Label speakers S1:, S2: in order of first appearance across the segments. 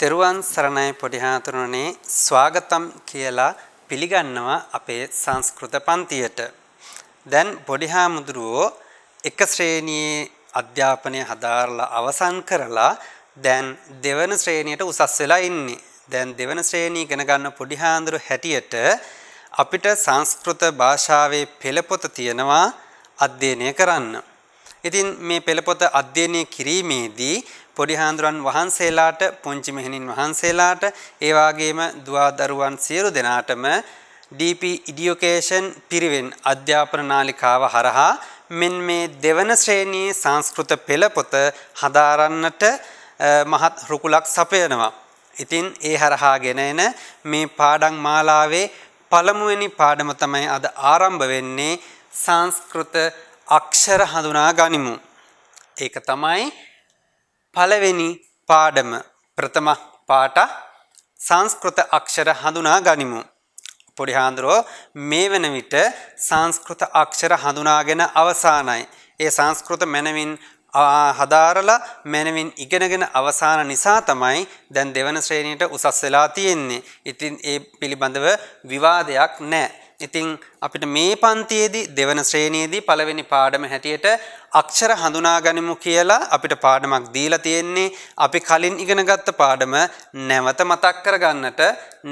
S1: තෙරුවන් සරණයි පොඩි හාතුරුනේ ස්වාගතම් කියලා පිළිගන්නවා අපේ සංස්කෘත පන්තියට. දැන් පොඩි හාමුදුරුවෝ එක ශ්‍රේණියේ අධ්‍යාපනය හදාරලා අවසන් කරලා දැන් දෙවන ශ්‍රේණියට උසස් වෙලා ඉන්නේ. දැන් දෙවන ශ්‍රේණිය ඉගෙන ගන්න පොඩි හාමුදුරු හැටියට අපිට සංස්කෘත භාෂාවේ පෙළපොත තියෙනවා අධ්‍යයනය කරන්න. ඉතින් මේ පෙළපොත අධ්‍යයනය කිරීමේදී පොඩි හාමුදුරන් වහන්සේලාට පුංචි මෙහෙණින් වහන්සේලාට ඒ වගේම දුවදරුවන් සියලු දෙනාටම DP Education පිරිවෙන් අධ්‍යාපන නාලිකාව හරහා මෙන් මේ දෙවන ශ්‍රේණියේ සංස්කෘත පෙළ පොත හදාරන්නට මහත් රුකුලක් සපයනවා. ඉතින් ඒ හරහා ගෙන එන මේ පාඩම් මාලාවේ පළමුවෙනි පාඩම තමයි අද ආරම්භ වෙන්නේ සංස්කෘත අක්ෂර හඳුනා ගනිමු. ඒක තමයි පළවෙනි පාඩම ප්‍රථම පාට සංස්කෘත අක්ෂර හඳුනා ගනිමු. පොඩි හාන්දුරෝ මේ වන විට සංස්කෘත අක්ෂර හඳුනාගෙන අවසානයි. ඒ සංස්කෘත මැනවින් හදාරලා මැනවින් ඉගෙනගෙන අවසාන නිසා තමයි දැන් දෙවන ශ්‍රේණයට උසස් වෙලා තියෙන්නේ. ඉතින් ඒ පිළිබඳව විවාදයක් නෑ. ඉතිං අපිට මේ පන්තියේදී දෙවන ශ්‍රේණයේදී පළවෙනි පාඩම හැටියට අක්ෂර හඳුනාගනිමු කියලා අපිට පාඩමක් දීලා තියෙන්නේ අපි කලින් ඉගෙනගත්ත පාඩම නැවත මතක් කරගන්නට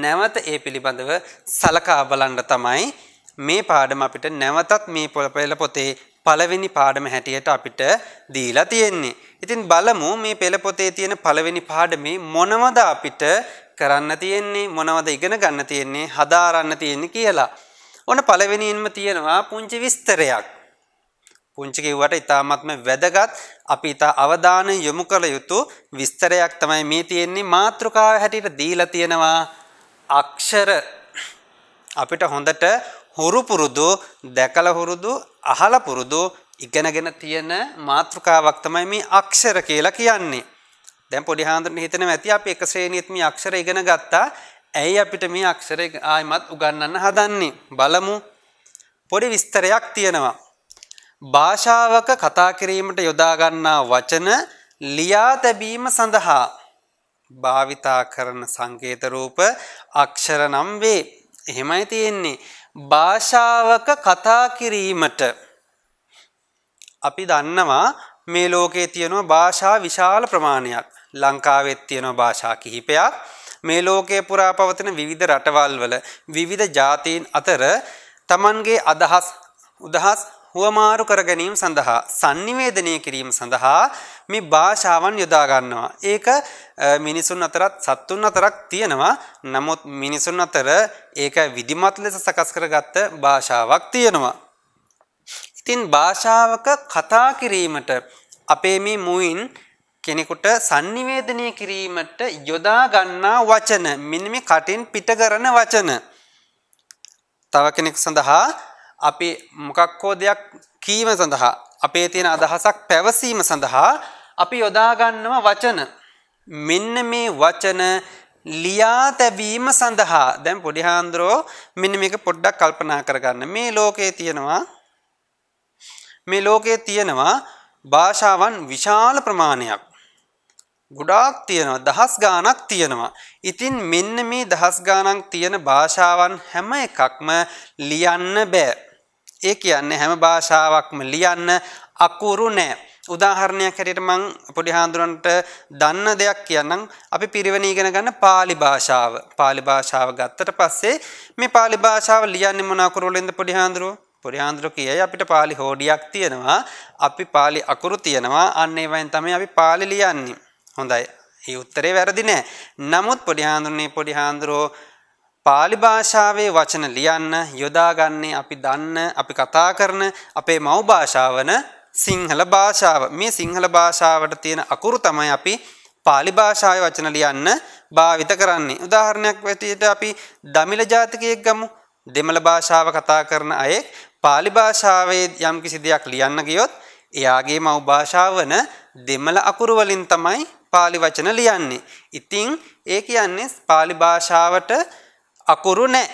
S1: නැවත ඒ පිළිබඳව සලකා බලන්න තමයි මේ පාඩම අපිට නැවතත් මේ පොළ පොතේ පළවෙනි පාඩම හැටියට අපිට දීලා තියෙන්නේ. ඉතින් බලමු මේ පෙළ පොතේ තියෙන පළවෙනි පාඩමේ මොනවද අපිට කරන්න තියෙන්නේ මොනවද ඉගෙන ගන්න තියෙන්නේ හදාරන්න තියෙන්නේ කියලා. ඕන පළවෙනියෙන්ම තියෙනවා පුංචි විස්තරයක්. පුංචි කිව්වට ඊටාත්ම වැදගත් අපි ඊට අවධානය යොමු කළ යුතු විස්තරයක් තමයි මේ තියෙන්නේ මාත්‍රකාව හැටියට දීලා තියෙනවා අක්ෂර අපිට හොඳට හුරු පුරුදු දැකලා හුරුදු අහලා පුරුදු ඉගෙනගෙන තියෙන මාත්‍රකාවක් තමයි මේ අක්ෂර කියලා කියන්නේ. දැන් පොඩි හාඳුනේ හිතෙනවා ඇති අපි එක ශ්‍රේණියෙත් මේ අක්ෂර ඉගෙන ගත්තා. ඇයි අපිට මේ අක්ෂර ආයමත් උගන්නන්න හදන්නේ බලමු පොඩි විස්තරයක් තියෙනවා භාෂාවක කතා කිරීමට යොදා ගන්නා වචන ලියා තැබීම සඳහා භාවිතා කරන සංකේත රූප අක්ෂර නම් වේ එහෙමයි තියෙන්නේ භාෂාවක කතා කිරීමට අපි දන්නවා මේ ලෝකයේ තියෙනවා භාෂා විශාල ප්‍රමාණයක් ලංකාවෙත් තියෙනවා භාෂා කිහිපයක් මේ ලෝකයේ පුරා පවතින විවිධ රටවල් වල විවිධ ජාතීන් අතර Tamanගේ අදහස් උදහස් හුවමාරු කර ගැනීම සඳහා sannivedanaya කිරීම සඳහා මේ භාෂාවන් යොදා ගන්නවා. ඒක මිනිසුන් අතරත් සත්තුන් අතරක් තියෙනවා. නමුත් මිනිසුන් අතර ඒක විධිමත් ලෙස සකස් කරගත්ත භාෂාවක් තියෙනවා. ඉතින් භාෂාවක කතා කිරීමට අපේ මේ මුවින් කෙනෙකුට sannivedanaya කිරීමට යොදා ගන්නා වචන මෙන්න මේ කටින් පිට කරන වචන තව කෙනෙක් සඳහා අපි මොකක් හෝ දෙයක් කීම සඳහා අපේ තියෙන අදහසක් පැවසීම සඳහා අපි යොදා ගන්නවා වචන මෙන්න මේ වචන ලියා තැබීම සඳහා දැන් පොඩි හාන්දරෝ මෙන්න මේක පොඩ්ඩක් කල්පනා කරගන්න මේ ලෝකයේ තියෙනවා මේ ලෝකයේ තියෙනවා භාෂාවන් විශාල ප්‍රමාණයක් ගොඩාක් තියෙනවා දහස් ගානක් තියෙනවා. ඉතින් මෙන්න මේ දහස් ගානක් තියෙන භාෂාවන් හැම එකක්ම ලියන්න බෑ. ඒ කියන්නේ හැම භාෂාවක්ම ලියන්න අකුරු නෑ. උදාහරණයක් හැටියට මං පොඩි හාමුදුරන්ට දන්න දෙයක් කියන්නම් අපි පිරිවෙන ඉගෙන ගන්න පාලි භාෂාව. පාලි භාෂාව ගත්තට පස්සේ මේ පාලි භාෂාව ලියන්නේ මොන අකුරු වලින්ද පොඩි හාමුදුරුවෝ? පොඩි හාමුදුරුවෝ කියයි අපිට පාලි හෝඩියක් තියෙනවා. අපි පාලි අකුරු තියෙනවා. අන්න ඒවෙන් තමයි අපි පාලි ලියන්නේ. හොඳයි. ඒ උත්තරේ වැරදි නෑ. නමුත් පොඩි හාඳුනේ පොඩි හාඳුරෝ පාලි භාෂාවේ වචන ලියන්න යොදාගන්නේ අපි දන්න අපි කතා කරන අපේ මව් භාෂාවන සිංහල භාෂාව. මේ සිංහල භාෂාවට තියෙන අකුරු තමයි අපි පාලි භාෂාවේ වචන ලියන්න භාවිත කරන්නේ. උදාහරණයක් වැටියට අපි දමිළ ජාතිකයෙක් ගමු. දෙමළ භාෂාව කතා කරන අයෙක් පාලි භාෂාවේ යම් කිසි දෙයක් ලියන්න ගියොත් එයාගේ මව් භාෂාව වන දෙමළ අකුරු වලින් තමයි පාලි වචන ලියන්නේ. ඉතිං ඒ කියන්නේ පාලි භාෂාවට අකුරු නෑ.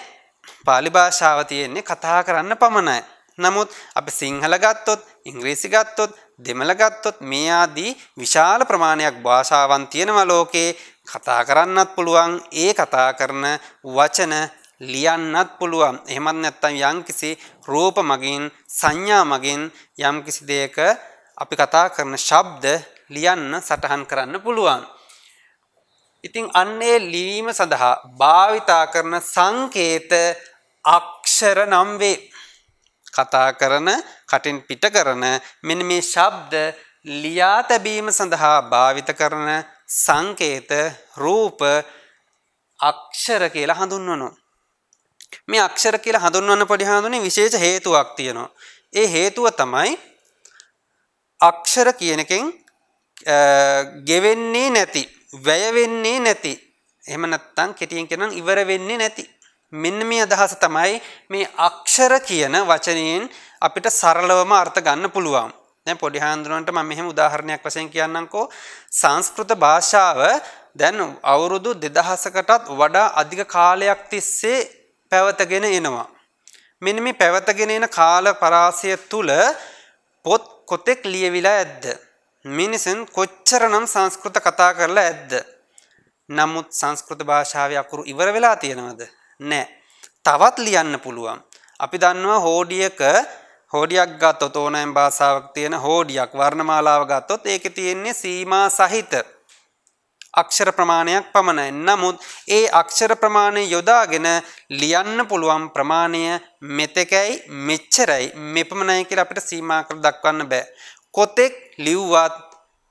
S1: පාලි භාෂාව තියෙන්නේ කතා කරන්න පමණයි. නමුත් අපි සිංහල ගත්තොත් ඉංග්‍රීසි ගත්තොත් දෙමළ ගත්තොත් මේ ආදී විශාල ප්‍රමාණයක් භාෂාවන් තියෙනවා ලෝකේ කතා කරන්නත් පුළුවන් ඒ කතා කරන වචන ලියන්නත් පුළුවන්. එහෙමත් නැත්නම් යම්කිසි රූප මගින් සංඥා මගින් යම්කිසි දෙයක අපි කතා කරන ශබ්ද ලියන්න සටහන් කරන්න පුළුවන්. ඉතින් අන්නේ ලිවීම සඳහා භාවිතා කරන සංකේත අක්ෂර නම් වේ. කතා කරන, කටින් පිට කරන මෙන්න මේ ශබ්ද ලියා තැබීම සඳහා භාවිත කරන සංකේත රූප අක්ෂර කියලා හඳුන්වනවා. මේ අක්ෂර කියලා හඳුන්වන්න පොඩි හඳුනේ විශේෂ හේතුවක් තියෙනවා. ඒ හේතුව තමයි අක්ෂර කියන එකෙන් ගෙවෙන්නේ නැති වැය වෙන්නේ නැති එහෙම නැත්නම් කෙටියෙන් කියනනම් ඉවර වෙන්නේ නැති මෙන්න මේ අදහස තමයි මේ අක්ෂර කියන වචනයෙන් අපිට සරලවම අර්ථ ගන්න පුළුවන් දැන් පොඩි හාමුදුරන්ට මම මෙහෙම උදාහරණයක් වශයෙන් කියන්නම්කෝ සංස්කෘත භාෂාව දැන් අවුරුදු 2000කටත් වඩා අධික කාලයක් තිස්සේ පැවතගෙන එනවා මෙන්න මේ පැවතගෙන එන කාල පරාසය තුල පොත් කොතෙක් ලියවිලා ඇද්ද මිනිසුන් කොච්චරනම් සංස්කෘත කතා කරලා ඇද්ද. නමුත් සංස්කෘත භාෂාව අකුරු ඉවර වෙලා තියෙනවද. නෑ. තවත් ලියන්න පුළුවන්. අපි දන්නවා හෝඩියක හෝඩියක් ගත්තොත් ඕනෑම් භාෂාවක් තියෙන හෝඩියක් වර්ණමාලාව ගත්තොත් ඒක තියෙන්නේ සීමා සහිත අක්ෂර ප්‍රමාණයක් පමණයි. නමුත් ඒ අක්ෂර ප්‍රමාණය යොදාගෙන ලියන්න පුළුවන් ප්‍රමාණය මෙතකයි මෙච්චරයි මෙපමණයි කියලා අපිට සීමා කර දක්වන්න බෑ. කොතෙක් ලිව්වත්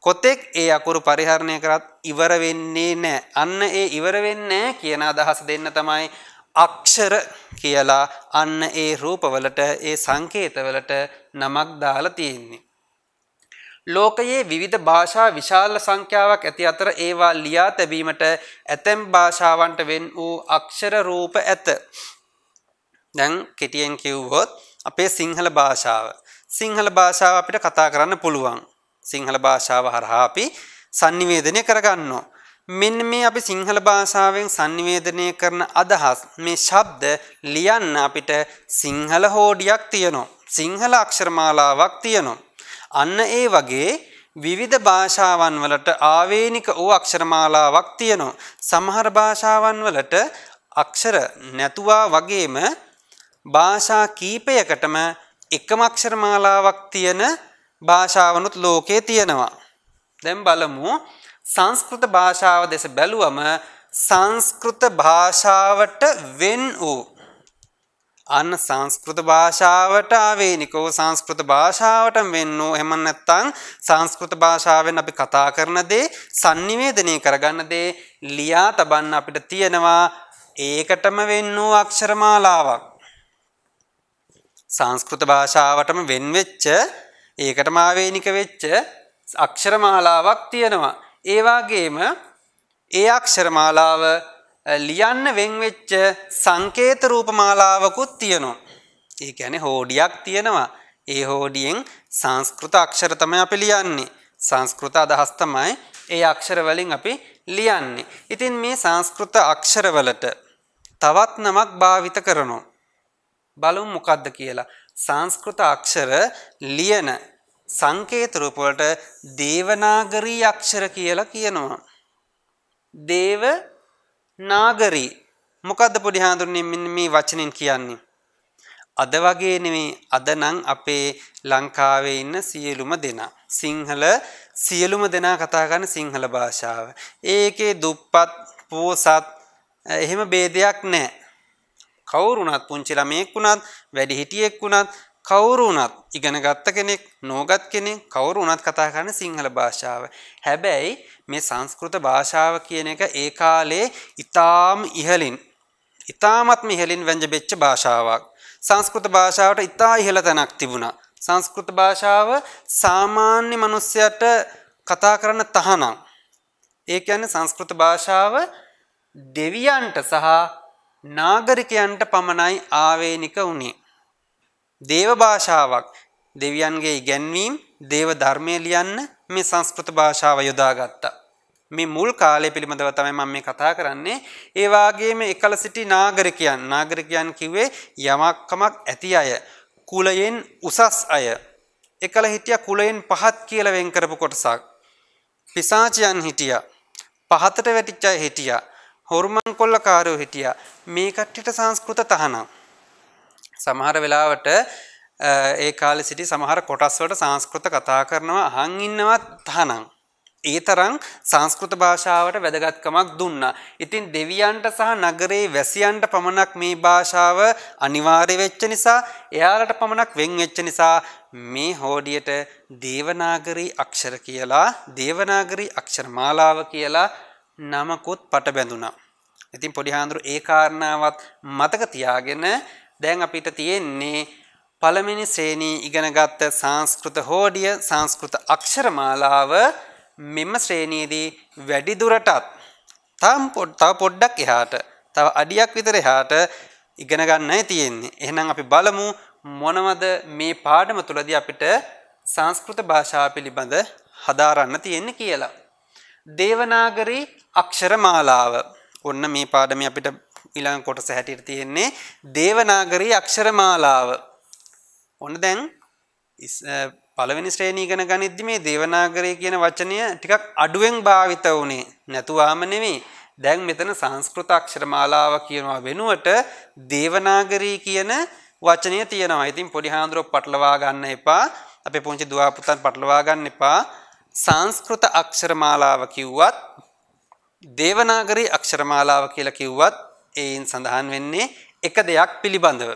S1: කොතෙක් ඒ අකුරු පරිහරණය කරත් ඉවර වෙන්නේ නැහැ. අන්න ඒ ඉවර වෙන්නේ කියන අදහස දෙන්න තමයි අක්ෂර කියලා අන්න ඒ රූපවලට ඒ සංකේතවලට නමක් දාලා තියෙන්නේ. ලෝකයේ විවිධ භාෂා විශාල සංඛ්‍යාවක් ඇති අතර ඒවා ලියා තැබීමට ඇතැම් භාෂාවන්ට වෙන් වූ අක්ෂර රූප ඇත. දැන් කෙටියෙන් කිව්වොත් අපේ සිංහල භාෂාව සිංහල භාෂාව අපිට කතා කරන්න පුළුවන්. සිංහල භාෂාව හරහා අපි sannivedanaya කරගන්නවා. මෙන්න මේ අපි සිංහල භාෂාවෙන් sannivedanaya කරන අදහස් මේ ශබ්ද ලියන්න අපිට සිංහල හෝඩියක් තියෙනවා. සිංහල අක්ෂරමාලාවක් තියෙනවා. අන්න ඒ වගේ විවිධ භාෂාවන් වලට ආවේනික වූ අක්ෂරමාලාවක් තියෙනවා. සමහර භාෂාවන් වලට අක්ෂර නැතුවා වගේම භාෂා කීපයකටම එකම අක්ෂර මාලාවක් තියෙන භාෂාවනුත් ලෝකේ තියෙනවා. දැන් බලමු සංස්කෘත භාෂාව දෙස බැලුවම සංස්කෘත භාෂාවට වෙන් වූ අන්න සංස්කෘත භාෂාවට ආවේනිකෝ සංස්කෘත භාෂාවට වෙන්න ඕ එහෙම නැත්නම් සංස්කෘත භාෂාවෙන් අපි කතා කරන දේ sannivedanaya කරගන්න දේ ලියා තබන්න අපිට තියෙනවා ඒකටම වෙන්න වූ අක්ෂරමාලාවක් සංස්කෘත භාෂාවටම වෙන්වෙච්ච ඒකටම ආවේනික වෙච්ච අක්ෂරමාලාවක් තියෙනවා. ඒ වගේම ඒ අක්ෂරමාලාව ලියන්න වෙන්වෙච්ච සංකේත රූපමාලාවකුත් තියෙනවා. ඒ කියන්නේ හෝඩියක් තියෙනවා. ඒ හෝඩියෙන් සංස්කෘත අක්ෂර තමයි අපි ලියන්නේ. සංස්කෘත අදහස් තමයි ඒ අක්ෂර වලින් අපි ලියන්නේ. ඉතින් මේ සංස්කෘත අක්ෂරවලට තවත් නමක් භාවිත කරනවා. බලමු මොකද්ද කියලා. සංස්කෘත අක්ෂර ලියන සංකේත රූප වලට දේවනාගරී අක්ෂර කියලා කියනවා. දේව නාගරී මොකද්ද පොඩි හාඳුන්නේ මෙන්න මේ වචනෙන් කියන්නේ? අද වගේ නෙමෙයි අද නම් අපේ ලංකාවේ ඉන්න සියලුම දෙනා සිංහල සියලුම දෙනා කතා කරන සිංහල භාෂාව. ඒකේ දුප්පත්, පෝසත් එහෙම ભેදයක් නැහැ. කවුරුනත් පුංචි ළමයෙක් වුණත් වැඩි හිටියෙක් වුණත් කවුරුනත් ඉගෙන ගත්ත කෙනෙක් නෝගත් කෙනෙක් කවුරුනත් කතා කරන සිංහල භාෂාව. හැබැයි මේ සංස්කෘත භාෂාව කියන එක ඒ කාලේ ඉතාම ඉහලින් ඉතාමත් මිහලින් වැජබෙච්ච භාෂාවක්. සංස්කෘත භාෂාවට ඉතා ඉහළ තැනක් තිබුණා. සංස්කෘත භාෂාව සාමාන්‍ය මනුස්සයට කතා කරන තහනම්. ඒ කියන්නේ සංස්කෘත භාෂාව දෙවියන්ට සහ නාගරිකයන්ට පමණයි ආවේනික වුණේ. දේව භාෂාවක් දෙවියන්ගේ ඉගැන්වීම් දේව ධර්මය ලියන්න මේ සංස්කෘත භාෂාව යොදාගත්තා. මේ මුල් කාලය පිළිබඳව තමයි මම මේ කතා කරන්නේ. ඒ වාගේම එකල සිටි නාගරිකයන් නාගරිකයන් කිව්වේ යමක්කමක් ඇති අය, කුලයෙන් උසස් අය. එකල හිටියා කුලයෙන් පහත් කියලා වෙන් කරපු කොටසක්. පිසාචයන් හිටියා. පහතට වැටිච්ච අය හිටියා. හොරුමන් කොල්ලකාරයෝ හිටියා මේ කට්ටිට සංස්කෘත තහනම් සමහර වෙලාවට ඒ කාලෙ සිටි සමහර කොටස් වලට සංස්කෘත කතා කරනවා අහන් ඉන්නවා තහනම් ඒ තරම් සංස්කෘත භාෂාවට වැදගත්කමක් දුන්නා. ඉතින් දෙවියන්ට සහ නගරේ වැසියන්ට පමණක් මේ භාෂාව අනිවාර්ය වෙච්ච නිසා එයාලට පමණක් වෙන් වෙච්ච නිසා මේ හෝඩියට දේවනාගරී අක්ෂර කියලා දේවනාගරී අක්ෂර මාලාව කියලා නමකුත් පට බැඳුනා. ඉතින් පොඩි හාමුදුරු ඒ කාරණාවත් මතක තියාගෙන දැන් අපිට තියෙන්නේ පළමිනි ශ්‍රේණී ඉගෙනගත්ත සංස්කෘත හෝඩිය සංස්කෘත අක්ෂරමාලාව මෙම ශ්‍රේණියේදී වැඩි දුරටත් තම් තව පොඩ්ඩක් එහාට තව අඩියක් විතර එහාට ඉගෙන ගන්නයි තියෙන්නේ. එහෙනම් අපි බලමු මොනවද මේ පාඩම තුලදී අපිට සංස්කෘත භාෂාව පිළිබඳ හදාරන්න තියෙන්නේ කියලා. දේවනාගරී අක්ෂරමාලාව ඔන්න මේ පාඩම අපිට ඉළඟ කොටස හැටියට තියෙන්නේ දේවනාගරී අක්ෂරමාලාව ඔන්න දැන් පළවෙනි ශ්‍රේණීගෙන ගනිද්දි මේ දේවනාගරය කියන වචනය ටිකක් අඩුවෙන් භාවිත වුණේ නැතුවාම නෙමේ දැන් මෙතන සංස්කෘත අක්ෂරමාලාව කියනවා වෙනුවට දේවනාගරී කියන වචනය තියෙනවා ඉතින් පොඩි හාන්දුරුව පටලවා ගන්න එපා අපේ පුංචි දුවාපුතන් පටලවා ගන්න එපා සංස්කෘත අක්ෂරමාලාව කිව්වත් දේවනාගරී අක්ෂරමාලාව කියලා කිව්වත් ඒයින් සඳහන් වෙන්නේ එක දෙයක් පිළිබඳව.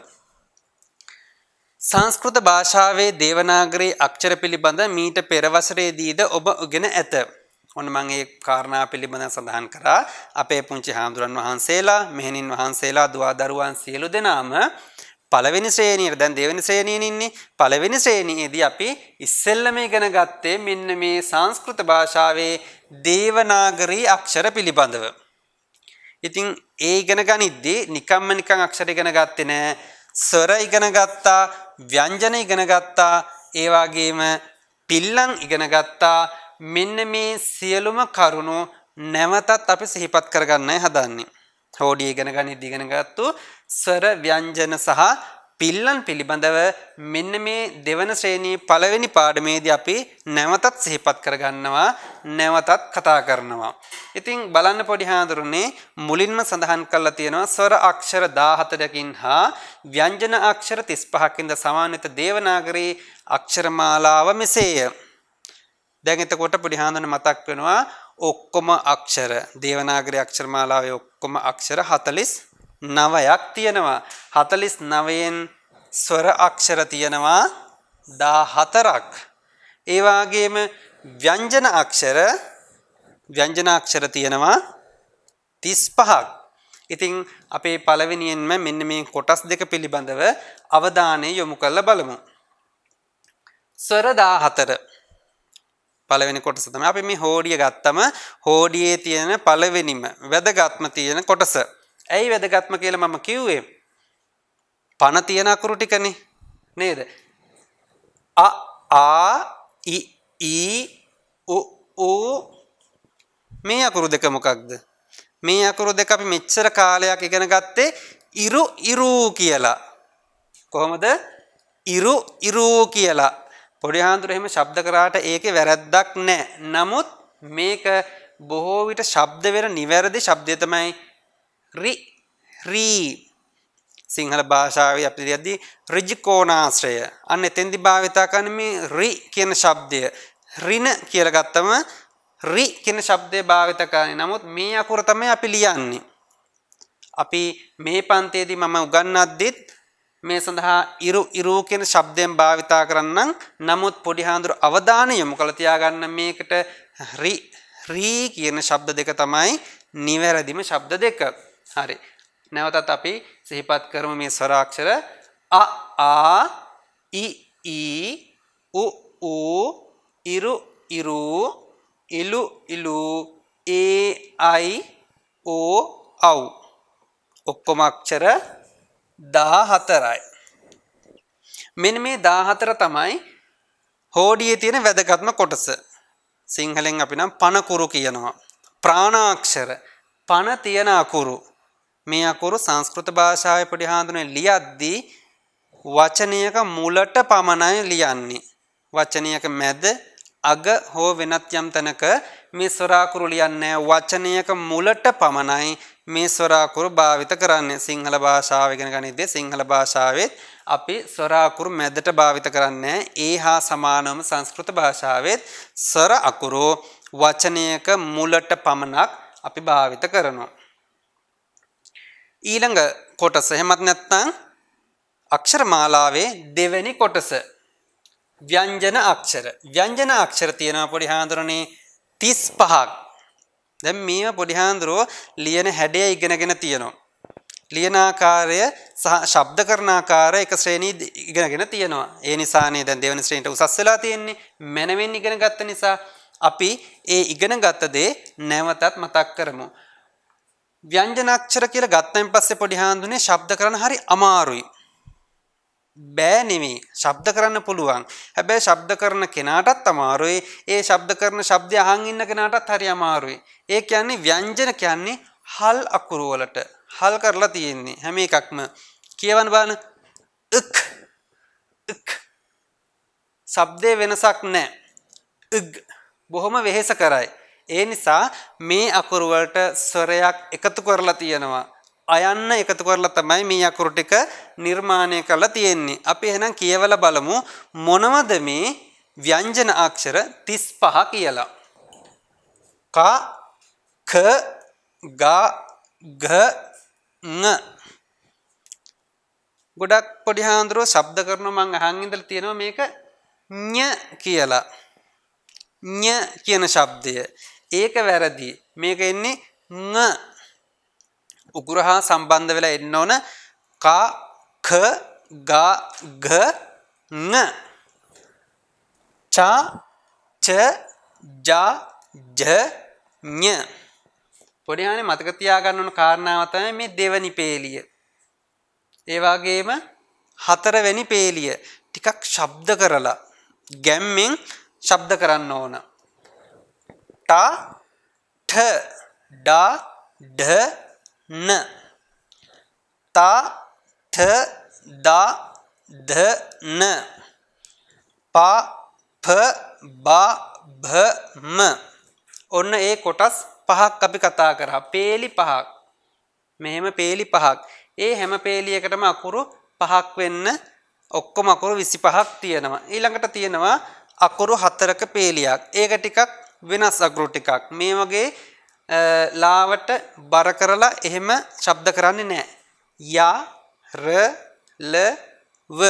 S1: සංස්කෘත භාෂාවේ දේවනාගරී අක්ෂර පිළිබඳ මීට පෙරවසරේදීද ඔබ උගෙන ඇත. ඔන්න මං ඒ කාරණා පිළිබඳ සඳහන් කරා අපේ පුංචි හාමුදුරන් වහන්සේලා මෙහෙණින් වහන්සේලා දුවා දරුවන් සියලු දෙනාම පළවෙනි ශ්‍රේණියට දැන් දෙවෙනි ශ්‍රේණියෙන් ඉන්නේ පළවෙනි ශ්‍රේණියේදී අපි ඉස්සෙල්ලම ඉගෙන ගත්තේ මෙන්න මේ සංස්කෘත භාෂාවේ දේවනාගරී අක්ෂර පිළිබඳව. ඉතින් ඒ ඉගෙන ගනිද්දී නිකම්ම නිකං අක්ෂර ඉගෙන ගත්තේ නෑ ස්වර ඉගෙන ගත්තා ව්‍යංජන ඉගෙන ගත්තා ඒ වගේම පිල්ලම් ඉගෙන ගත්තා මෙන්න මේ සියලුම කරුණු නැවතත් අපි සිහිපත් කරගන්නයි හදන්නේ. හෝඩිය ඉගෙන ගනි දිගෙනගත්තු ස්වර ව්‍යංජන සහ පිල්ලන් පිළිබඳව මෙන්න මේ දෙවන ශ්‍රේණී පළවෙනි පාඩමේදී අපි නැවතත් සිහිපත් කරගන්නවා නැවතත් කතා කරනවා. ඉතින් බලන්න පොඩි හාඳුරුනේ මුලින්ම සඳහන් කරලා තියෙනවා ස්වර අක්ෂර 14කින් හා ව්‍යංජන අක්ෂර 35කින්ද සමාන්විත දේවනාගරී අක්ෂරමාලාව මෙසේය. දැන් එතකොට පොඩි හාඳුන මතක් වෙනවා ඔක්කොම අක්ෂර දේවනාගරි අක්ෂරමාලාවේ ඔක්කොම අක්ෂර හතලිස් නවයක් තියෙනවා හතලිස් නවයෙන් ස්වර අක්ෂර තියෙනවා දා හතරක් ඒවාගේම ව්‍යංජන අක්ෂර ව්‍යංජනාක්ෂර තියෙනවා තිස් පහක් ඉතිං අපේ පළවෙනියෙන්ම මෙන්න මේ කොටස් දෙක පිළිබඳව අවධානය යොමු කල්ල බලමු ස්වරදා හතර පලවෙනි කොටස තම අපි මේ හෝඩිය ගත්තම හෝඩියේ තියෙන පලවෙනිම වැදගත්ම තියෙන කොටස. ඇයි වැදගත්ම කියල මම කිව්වේ. පණ තියෙන අකුරු ටිකන නේද. ආ ඕ මේ අකුරු දෙක මොකක්ද. මේ අකුරු දෙක අපි මෙච්චර කාලයක් ඉගෙන ගත්තේ ඉරු ඉරූ කියලා. කොහොමද ඉරු ඉරූ කියලා පොඩි හාමුදුරුවෝ එහෙම ශබ්ද කරාට ඒකේ වැරද්දක් නැහැ. නමුත් මේක බොහෝ විට ශබ්ද වෙන නිවැරදි ශබ්දය තමයි රි රි සිංහල භාෂාවේ අපි කියද්දී ඍජිකෝණාශ්‍රය. අන්න එතෙන්දි භාවිතා කරන මේ රි කියන ශබ්දය රින කියලා ගත්තම රි කියන ශබ්දය භාවිත කරන්නේ. නමුත් මේ අකුර තමයි අපි ලියන්නේ. අපි මේ පන්තියේදී මම උගන්වද්දිත් මේ සඳහා ඉරු ඉරූ කියන ශබ්දයෙන් භාවිතා කරන්නම් නමුත් පොඩි හාඳුරු අවධානය යොමු කළ තියාගන්න මේකට රි රී කියන ශබ්ද දෙක තමයි නිවැරදිම ශබ්ද දෙක. හරි. නැවතත් අපි සිහිපත් කරමු මේ ස්වරාක්ෂර අ ආ ඉ ඊ උ උ ඉරු ඉරු ඉලු ඉලු ඒ අයි ඕ අව් ඔක්කොම අක්ෂර දා හතරයි. මෙන් මේ දාහතර තමයි හෝඩියේ තියෙන වැදගත්ම කොටස. සිංහලෙන් අපි නම් පණකුරු කියනවා. ප්‍රාණාක්ෂර පණ තියෙන අකුරු. මේ අකුරු සංස්කෘත භාෂාවේ පොඩි හාඳුනේ ලියද්දී වචනයක මුලට පමණයි ලියන්නේ. වචනයක මැද අග හෝ වෙනත් යම් තැනක මේ ස්වරාකුරු ලියන්නේ වචනයක මුලට පමණයි මේ ස්වරාකුරු භාවිත කරන්නේ සිංහල භාෂාව ඉගෙන ගනිද්දී සිංහල භාෂාවෙත් අපි ස්වරාකුරු මැදට භාවිත කරන්නේ ඒ හා සමානවම සංස්කෘත භාෂාවෙත් ස්වර අකුරු වචනයක මුලට පමණක් අපි භාවිත කරනවා. ඊළඟ කොටස එහෙමත් නැත්නම් අක්ෂර මාලාවේ දෙවැනි කොටස ව්‍යංජන අක්ෂර ව්‍යංජන අක්ෂර තියෙනවා පොඩි හාඳුරනේ 35ක් දැන් මේව පොඩි හාඳුරෝ ලියන හැඩය ඉගෙනගෙන තියෙනවා. ලියන ආකාරය සහ ශබ්ද කරන ආකාරය එක ශ්‍රේණී ඉගෙනගෙන තියෙනවා. ඒ නිසානේ දැන් දෙවන ශ්‍රේණියට උසස් වෙලා තියෙන්නේ. මනවෙන් ඉගෙන ගත්ත නිසා අපි ඒ ඉගෙන ගත්ත දේ නැවතත් මතක් කරමු. ව්‍යංජන අක්ෂර කියලා ගත්තයින් පස්සේ පොඩි හාඳුනේ ශබ්ද කරන හරි අමාරුයි. බෑ නෙමේ ශබ්ද කරන්න පුළුවන් හැබැයි ශබ්ද කරන කෙනාටත් අමාරුයි ඒ ශබ්ද කරන ශබ්දය අහන් ඉන්න කෙනාටත් හරි අමාරුයි ඒ කියන්නේ ව්‍යංජන කියන්නේ හල් අකුරු වලට හල් කරලා තියෙන්නේ හැම එකක්ම කියවන්න බලන්න ක් ක් ශබ්දේ වෙනසක් නැහැ ග් බොහොම වෙහෙස කරයි ඒ නිසා මේ අකුරු වලට ස්වරයක් එකතු කරලා තියෙනවා අයන්න එකතු කරලා තමයි මේ අකුරු ටික නිර්මාණය කරලා තියෙන්නේ. අපි එහෙනම් කියවලා බලමු මොනවද මේ ව්‍යංජන අක්ෂර 35 කියලා. ක ක ග ග න ගොඩක් පොඩි හාඳුරෝ ශබ්ද කරනවා මං අහන් ඉඳලා තියෙනවා මේක ඤ කියලා. ඤ කියන ශබ්දය. ඒක වැරදි. මේක එන්නේ න උගුර හා සම්බන්ධ වෙලා එන්න ඕන කා ක ගා ග න චා ච ජා ජ ඤ පොඩි හානේ මතක තියාගන්න ඕන කාරණාව තමයි මේ දෙවනි පේලිය. ඒ වගේම හතරවෙනි පේලිය ටිකක් ශබ්ද කරලා ගැම්මෙන් ශබ්ද කරන්න ඕන. ට ඨ ඩ ඩ න තා ඨ දා ද න පා ප බා භ ම ඔන්න ඒ කොටස් පහක් අපි කතා කරා පේලි පහක් මෙහෙම පේලි පහක් ඒ හැම පේලියකටම අකුරු පහක් වෙන්න ඔක්කොම අකුරු 25ක් තියෙනවා ඊළඟට තියෙනවා අකුරු හතරක පේලියක් ඒක ටිකක් වෙනස් අකුරු ටිකක් මේ වගේ ලාවට බර කරලා එහෙම ශබ්ද කරන්නේ නෑ. යා ර ල ව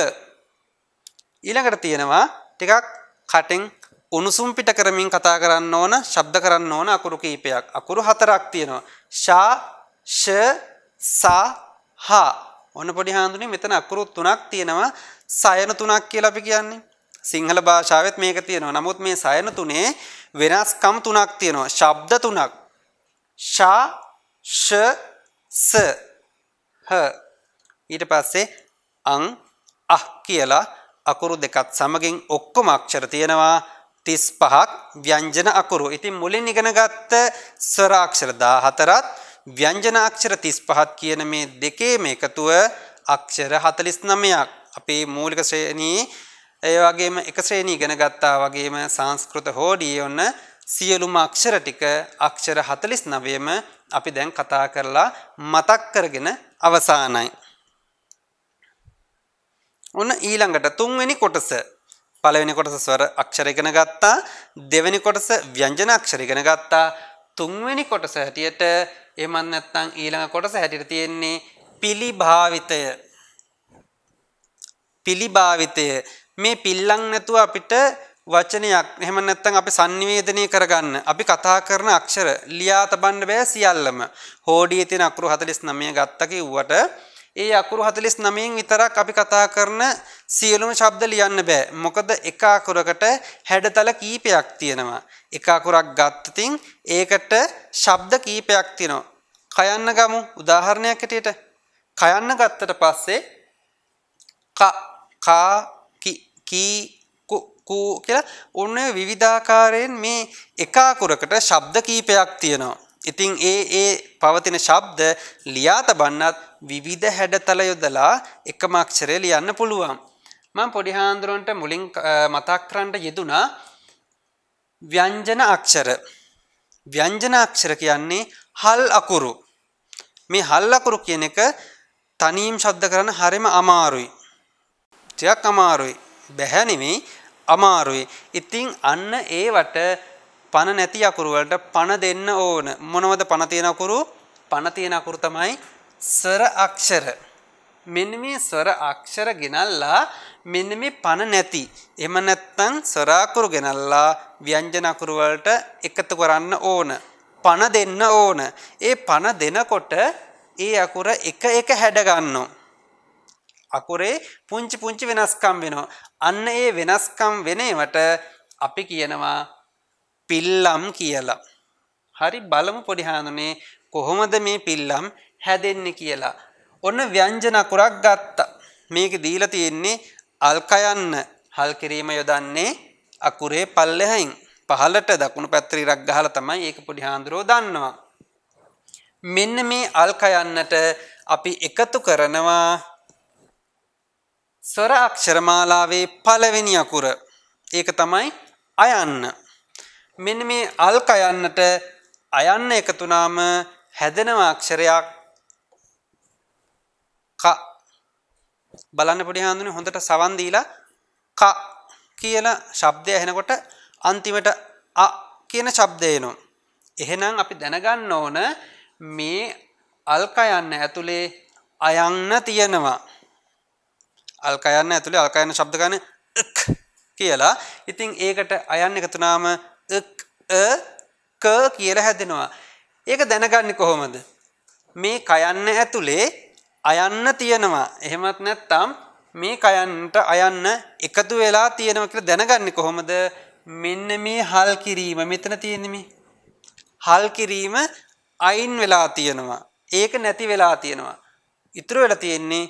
S1: ඊළඟට තියෙනවා ටිකක් කටෙන් උණුසුම් පිට කරමින් කතා කරන්න ඕන ශබ්ද කරන්න ඕන අකුරු කීපයක්. අකුරු හතරක් තියෙනවා. ෂා ෂ සා හා ඔන්න පොඩි හාඳුනේ මෙතන අකුරු තුනක් තියෙනවා. සයන තුනක් කියලා අපි කියන්නේ. සිංහල භාෂාවෙත් මේක තියෙනවා. නමුත් මේ සයන තුනේ වෙනස්කම් තුනක් තියෙනවා. ශබ්ද තුනක්. ෂා ෂ ස හ ඊට පස්සේ අං අහ කියලා අකුරු දෙකත් සමගින් ඔක්කොම අක්ෂර තියෙනවා තිස් පහක් ව්‍යංජන අකුරු ඉතින් මුලින් ඉගෙනගත්ත ස්වරාක්ෂර දා හතරත් ව්‍යංජන අක්ෂර තිස් පහත් කියන මේ දෙකේ මේකතුව අක්ෂර හතලිස් නමයක් අපේ මූලික ශ්‍රේණී ඒ වගේම එක ශ්‍රේණී ඉගෙන ගත්තා වගේම සංස්කෘත හෝඩිය ඔන්න සියලුම අක්ෂර ටික අක්ෂර හතලිස් නවයම අපි දැන් කතා කරලා මතක් කරගෙන අවසානයි. ඔන්න ඊළඟට තුන්වෙනි කොටස පළවෙනි කොටස ස්වර අක්ෂර ඉගෙන ගත්තා දෙවෙනි කොටස ව්‍යංජන අක්ෂර ඉගෙන ගත්තා තුන්වෙනි කොටස හැටියට එමන් නැත්නම් ඊළඟ කොටස හැටියට තියෙන්නේ පිළිභාවිතය පිළිභාවිතය මේ පිල්ලම් නැතුව අපිට වචනයක් එහෙම නැත්නම් අපි sannivedanaya කරගන්න අපි කතා කරන අක්ෂර ලියා තබන්න බෑ සියල්ලම හෝඩියේ තියෙන අකුරු 49 ගත්ත කිව්වට ඒ අකුරු 49න් විතරක් අපි කතා කරන සියලුම ශබ්ද ලියන්න බෑ මොකද එක අකුරකට හැඩතල කීපයක් තියෙනවා එක අකුරක් ගත්තතින් ඒකට ශබ්ද කීපයක් තියෙනවා කයන්න ගමු උදාහරණයක් ඇටියට කයන්න ගත්තට පස්සේ ක කා කි කූ කියලා ඔන්න විවිධාකාරයෙන් මේ එකාකුරකට ශබ්ද කීපයක් තියෙනවා. ඉතින් ඒ ඒ පවතින ශබ්ද ලියා තබන්නත් විවිධ හැඩතල යොදලා එකම අක්ෂරය ලියන්න පුළුවන්. මම පොඩි හාන්දුරන්ට මුලින් මතක් කරන්න යෙදුනා ව්‍යංජන අක්ෂර. ව්‍යංජන අක්ෂර කියන්නේ හල් අකුරු. මේ හල් අකුරු කියන එක තනීම් ශබ්ද කරන්න හරිම අමාරුයි. ටිකක් අමාරුයි. බැහැ නෙමෙයි අමාරුයි. ඉතින් අන්න ඒවට පණ නැති අකුරු වලට පණ දෙන්න ඕන. මොනවද පණ තියෙන අකුරු? පණ තියෙන අකුරු තමයි ස්වර අක්ෂර. මෙන්න මේ ස්වර අක්ෂර ගෙනල්ලා මෙන්න මේ පණ නැති. එහෙම නැත්නම් ස්වර අකුරු ගෙනල්ලා ව්‍යංජන අකුරු වලට එකතු කරන්න ඕන. පණ දෙන්න ඕන. ඒ පණ දෙනකොට ඒ අකුර එක එක හැඩ ගන්නවා. අකුරේ පුංචි පුංචි වෙනස්කම් වෙනවා. අන්න ඒ වෙනස්කම් වෙනේවට අපි කියනවා පිල්ලම් කියලා. හරි බලමු පොඩි හාඳුනේ කොහොමද මේ පිල්ලම් හැදෙන්නේ කියලා. ඔන්න ව්‍යංජන අකුරක් ගත්තා. මේක දීලා තියෙන්නේ අල්කයන්න හල් කිරීම යොදන්නේ අකුරේ පල්ලෙහයින්. පහලට දකුණු පැත්තට ඉරක් ගහලා තමයි ඒක පොඩි හාඳුරෝ දන්නවා. මෙන්න මේ අල්කයන්නට අපි එකතු කරනවා ස්වර අක්ෂරමාලාවේ පළවෙනි අකුර ඒක තමයි අයන්න. මෙන්න මේ අල්ක අයන්නට අයන්න එකතුනාම හැදෙනව අක්ෂරයක් ක බලන්න පොඩි හාමුදුරනේ හොඳට සවන් දීලා ක කියන ශබ්දය ඇහෙනකොට අන්තිමට අ කියන ශබ්දය එනවා. එහෙනම් අපි දැනගන්න ඕන මේ අල්ක යන්න ඇතුලේ අයන්න තියෙනවා. අල්කයන්න ඇතුළේ අල්කයන්න ශබ්දගන කියලා ඉතිං ඒකට අයන්න එකතුනාම ක කියල හැදෙනවා. ඒක දැනගන්න කොහොමද. මේ කයන්න ඇතුළේ අයන්න තියෙනවා එහෙමත් නැත්තම් මේ කයන්ට අයන්න එකතු වෙලා තියෙනව කියලා දැනගන්න කොහොමද මෙන්න මේ හල් කිරීම මෙතන තියෙනමි. හල් කිරීම අයින් වෙලා තියෙනවා. ඒක නැති වෙලා තියෙනවා. ඉතුරු වෙලා තියෙන්නේ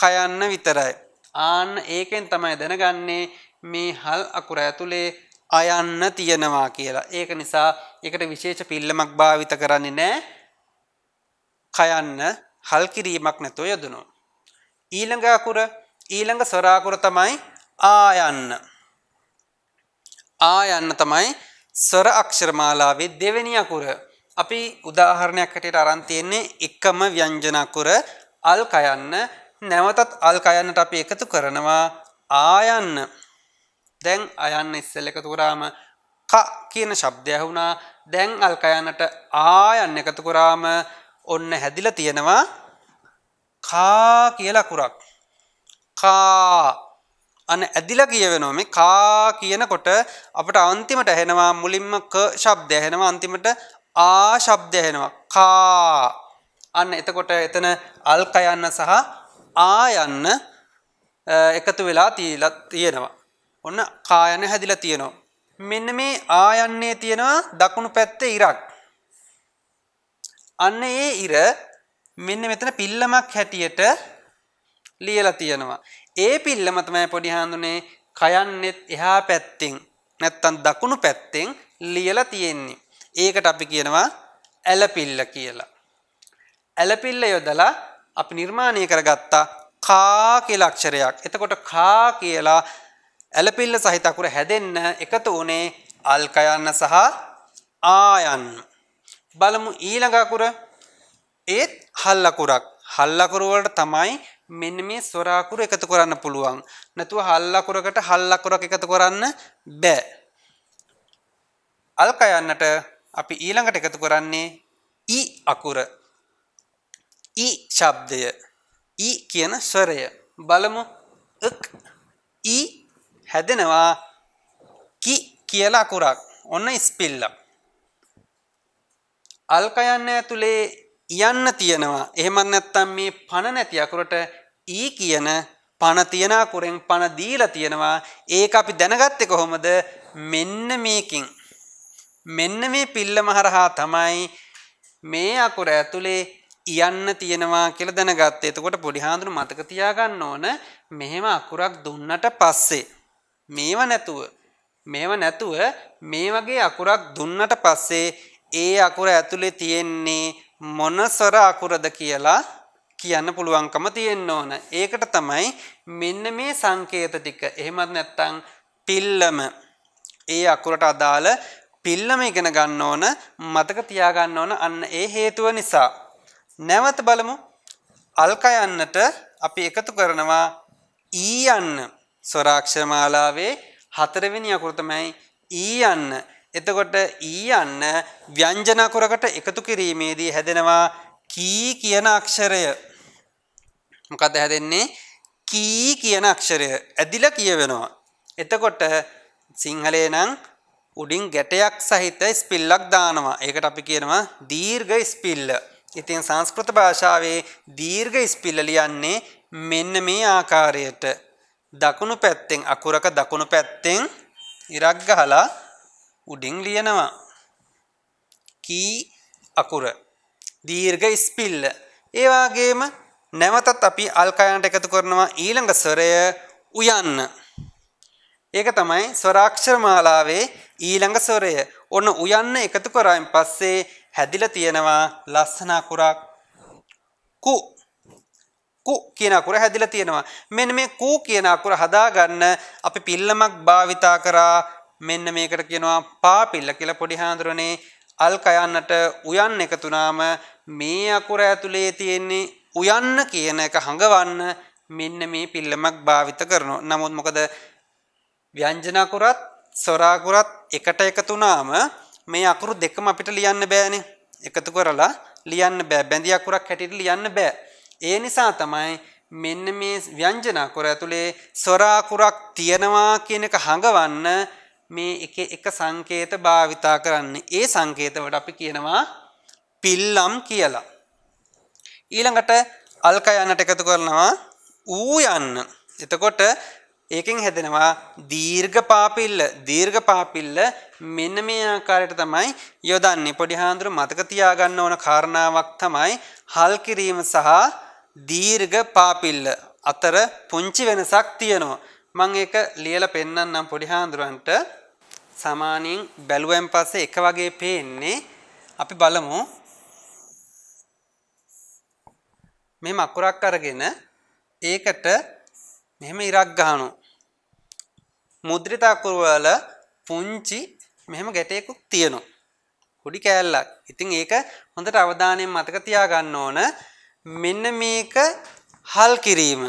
S1: කයන්න විතරයි. ආන්න ඒකෙන් තමයි දැනගන්නේ මේ හල් අකුර ඇතුලේ අයන්න තියෙනවා කියලා. ඒක නිසා ඒකට විශේෂ පිල්ලමක් භාවිත කරන්නේ නැහැ. කයන්න හල් කිරීමක් නැතුව යදුනෝ. ඊළඟ අකුර ඊළඟ ස්වර අකුර තමයි ආයන්න. ආයන්න තමයි ස්වර අක්ෂර මාලාවේ දෙවෙනි අකුර. අපි උදාහරණයක් හැටියට අරන් තියෙන්නේ එකම ව්‍යංජන අකුර අල් කයන්න නැවතත් අල්කයන්නට අපි එකතු කරනවා ආයන්න දැන් අයන්න ඉස්සෙල් එකතු කරාම ක කියන ශබ්දය ඇහුණා දැන් අල්කයන්නට ආයන්න එකතු කරාම ඔන්න හැදිලා තියෙනවා කා කියලා කුරක් කා අන ඇදිලා කියවෙනවා මේ කා කියනකොට අපට අන්තිමට ඇහෙනවා මුලින්ම ක ශබ්දය ඇහෙනවා අන්තිමට ආ ශබ්දය ඇහෙනවා කා අන්න එතකොට එතන අල්කයන්න සහ ආයන්න එකතු වෙලා තීලා තියෙනවා. ඔන්න කායන හැදිලා තියෙනවා. මෙන්න මේ ආයන්නේ තියෙනවා දකුණු පැත්තේ ඉරක්. අන්න ඒ ඉර මෙන්න මෙතන පිල්ලමක් හැටියට ලියලා තියෙනවා. ඒ පිල්ලම තමයි පොඩි හාඳුනේ කයන්නෙත් එහා පැත්තෙන් නැත්තම් දකුණු පැත්තෙන් ලියලා තියෙන්නේ. ඒකට අපි කියනවා ඇලපිල්ල කියලා. ඇලපිල්ල යොදලා අපි නිර්මාණය කරගත්තා කා කියලා අක්ෂරයක්. එතකොට කා කියලා ඇලපිල්ල සහිත අකුර හැදෙන්න එකතු උනේ අල්කයන්න සහ ආයන්. බලමු ඊළඟ අකුර ඒත් හල් අකුරක්. හල් අකුර වලට තමයි මෙන්න මේ ස්වර අකුර එකතු කරන්න පුළුවන්. නැතුව හල් අකුරකට හල් අකුරක් එකතු කරන්න බෑ. අල්කයන්නට අපි ඊළඟට එකතු කරන්නේ ඊ අකුර ඊ ශබ්දය ඊ කියන ස්වරය බලමු ඊ හැදෙනවා කි කියලා අකුරක් ඔන්න ස්පිල්ලක් අල්කයන්න ඇතුලේ යන්න තියෙනවා එහෙමත් නැත්නම් මේ පණ නැති අකුරට ඊ කියන පණ තියන අකුරෙන් පණ දීලා තියෙනවා ඒක අපි දැනගත්තේ කොහොමද මෙන්න මේකින් මෙන්න මේ පිල්ලම හරහා තමයි මේ අකුර ඇතුලේ යන්න තියෙනවා කියලා දැනගත්ත එතකොට පොඩි හාඳුරු මතක තියාගන්න ඕන මෙහෙම අකුරක් දුන්නට පස්සේ මේව නැතුව මේව නැතුව මේ වගේ අකුරක් දුන්නට පස්සේ ඒ අකුර ඇතුලේ තියෙන්නේ මොනසර අකුරද කියලා කියන්න පුළුවන්කම තියෙන්න ඕන. ඒකට තමයි මෙන්න මේ සංකේත ටික. එහෙමත් නැත්නම් පිල්ලම ඒ අකුරට අදාළ පිල්ලම ඉගෙන ගන්න ඕන මතක තියාගන්න ඕන අන්න ඒ හේතුව නිසා නැවත බලමු අල්කයන්නට අපි එකතු කරනවා ඊ යන්න ස්වරාක්ෂර මාලාවේ හතරවෙනි අකුර තමයි ඊ යන්න. එතකොට ඊ යන්න ව්‍යංජන අකුරකට එකතු කිරීමේදී හැදෙනවා කී කියන අක්ෂරය. මොකද හැදෙන්නේ කී කියන අක්ෂරය ඇදිල කියවෙනවා. එතකොට සිංහලේ නම් උඩින් ගැටයක් සහිත ස්පිල්ලක් දානවා. ඒකට අපි කියනවා දීර්ඝ ස්පිල්ල. ඉතින් සංස්කෘත භාෂාවේ දීර්ඝ ඉස්පිල්ල ලියන්නේ මෙන්න මේ ආකාරයට දකුණු පැත්තෙන් අකුරක දකුණු පැත්තෙන් ඉරක් ගහලා උඩින් ලියනවා කී අකුර දීර්ඝ ඉස්පිල්ල ඒ වගේම නැවතත් අපි අල්කයන්ට එකතු කරනවා ඊළඟ ස්වරය උයන්න ඒක තමයි ස්වරාක්ෂර මාලාවේ ඊළඟ ස්වරය ඔන්න උයන්න එකතු කරායින් පස්සේ හැදිලා තියෙනවා ලස්සන අකුරක් කු කු කියන අකුර හැදිලා තියෙනවා මෙන්න මේ කු කියන අකුර හදාගන්න අපි පිල්ලමක් භාවිතා කරා මෙන්න මේකට කියනවා පාපිල්ල කියලා පොඩි හාඳුරනේ අල් කයන්නට උයන් එකතුනාම මේ අකුර ඇතුලේ තියෙන්නේ උයන්න කියන එක හඟවන්න මෙන්න මේ පිල්ලමක් භාවිත කරනවා නමුත් මොකද ව්‍යංජන අකුරත් ස්වර අකුරත් එකට එකතුනාම මේ අකුරු දෙකම අපිට ලියන්න බෑනේ. එකතු කරලා ලියන්න බෑ. බැඳි අකුරක් හැටියට ලියන්න බෑ. ඒ නිසා තමයි මෙන්න මේ ව්‍යංජන අකුර ඇතුලේ ස්වර අකුරක් තියනවා කියන එක හඟවන්න මේ එක එක සංකේත භාවිතා කරන්නේ. ඒ සංකේත වලට අපි කියනවා පිල්ලම් කියලා. ඊළඟට අල්ක යන්නට එකතු කරනවා ඌ යන්න. එතකොට ඒකෙන් හැදෙනවා දීර්ඝ පාපිල්ල දීර්ඝ පාපිල්ල මෙන්න මේ ආකාරයට තමයි යොදන්නේ පොඩි හාඳුරු මතක තියාගන්න ඕන කාරණාවක් තමයි හල් කිරීම සහ දීර්ඝ පාපිල්ල අතර පුංචි වෙනසක් තියෙනවා මං ඒක ලියලා පෙන්නන්නම් පොඩි හාඳුරන්ට සමානින් බැලුවෙන් පස්සේ එක වගේ පේන්නේ අපි බලමු මෙහෙම අකුරක් අරගෙන ඒකට මෙහෙම ඉරක් ගහනවා මුද්‍රිතාකුරු වල පුංචි මෙහෙම ගැටයකුත් තියෙනවා. පොඩි කෑල්ලක්. ඉතින් ඒක හොඳට අවධානයෙන් මතක තියාගන්න ඕන. මෙන්න මේක හල් කිරීම.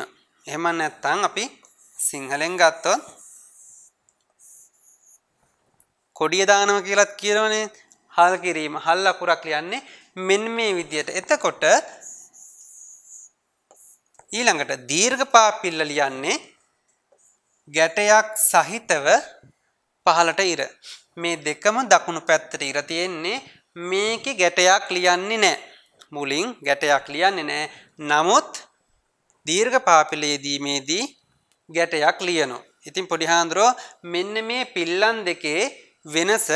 S1: එහෙම නැත්නම් අපි සිංහලෙන් ගත්තොත් කොඩිය දානවා කියලත් කියනවනේ. හල් කිරීම. හල් අකුරක් ලියන්නේ මෙන්න මේ විදියට. එතකොට ඊළඟට දීර්ඝ පාපිල්ල ලියන්නේ ගැටයක් සහිතව පහලට ඉර. මේ දෙකම දකුණු පැත්තට ඉර තියෙන්නේ මේක ගැටයක් ලියන්නේ නෑ. මුලින් ගැටයක් ලියන්නේ නෑ. නමුත් දීර්ඝ පාපිලයේදීමේදී ගැටයක් ලියනවා. ඉතින් පොඩි හාන්දරෝ මෙන්න මේ පිල්ලන් දෙකේ වෙනස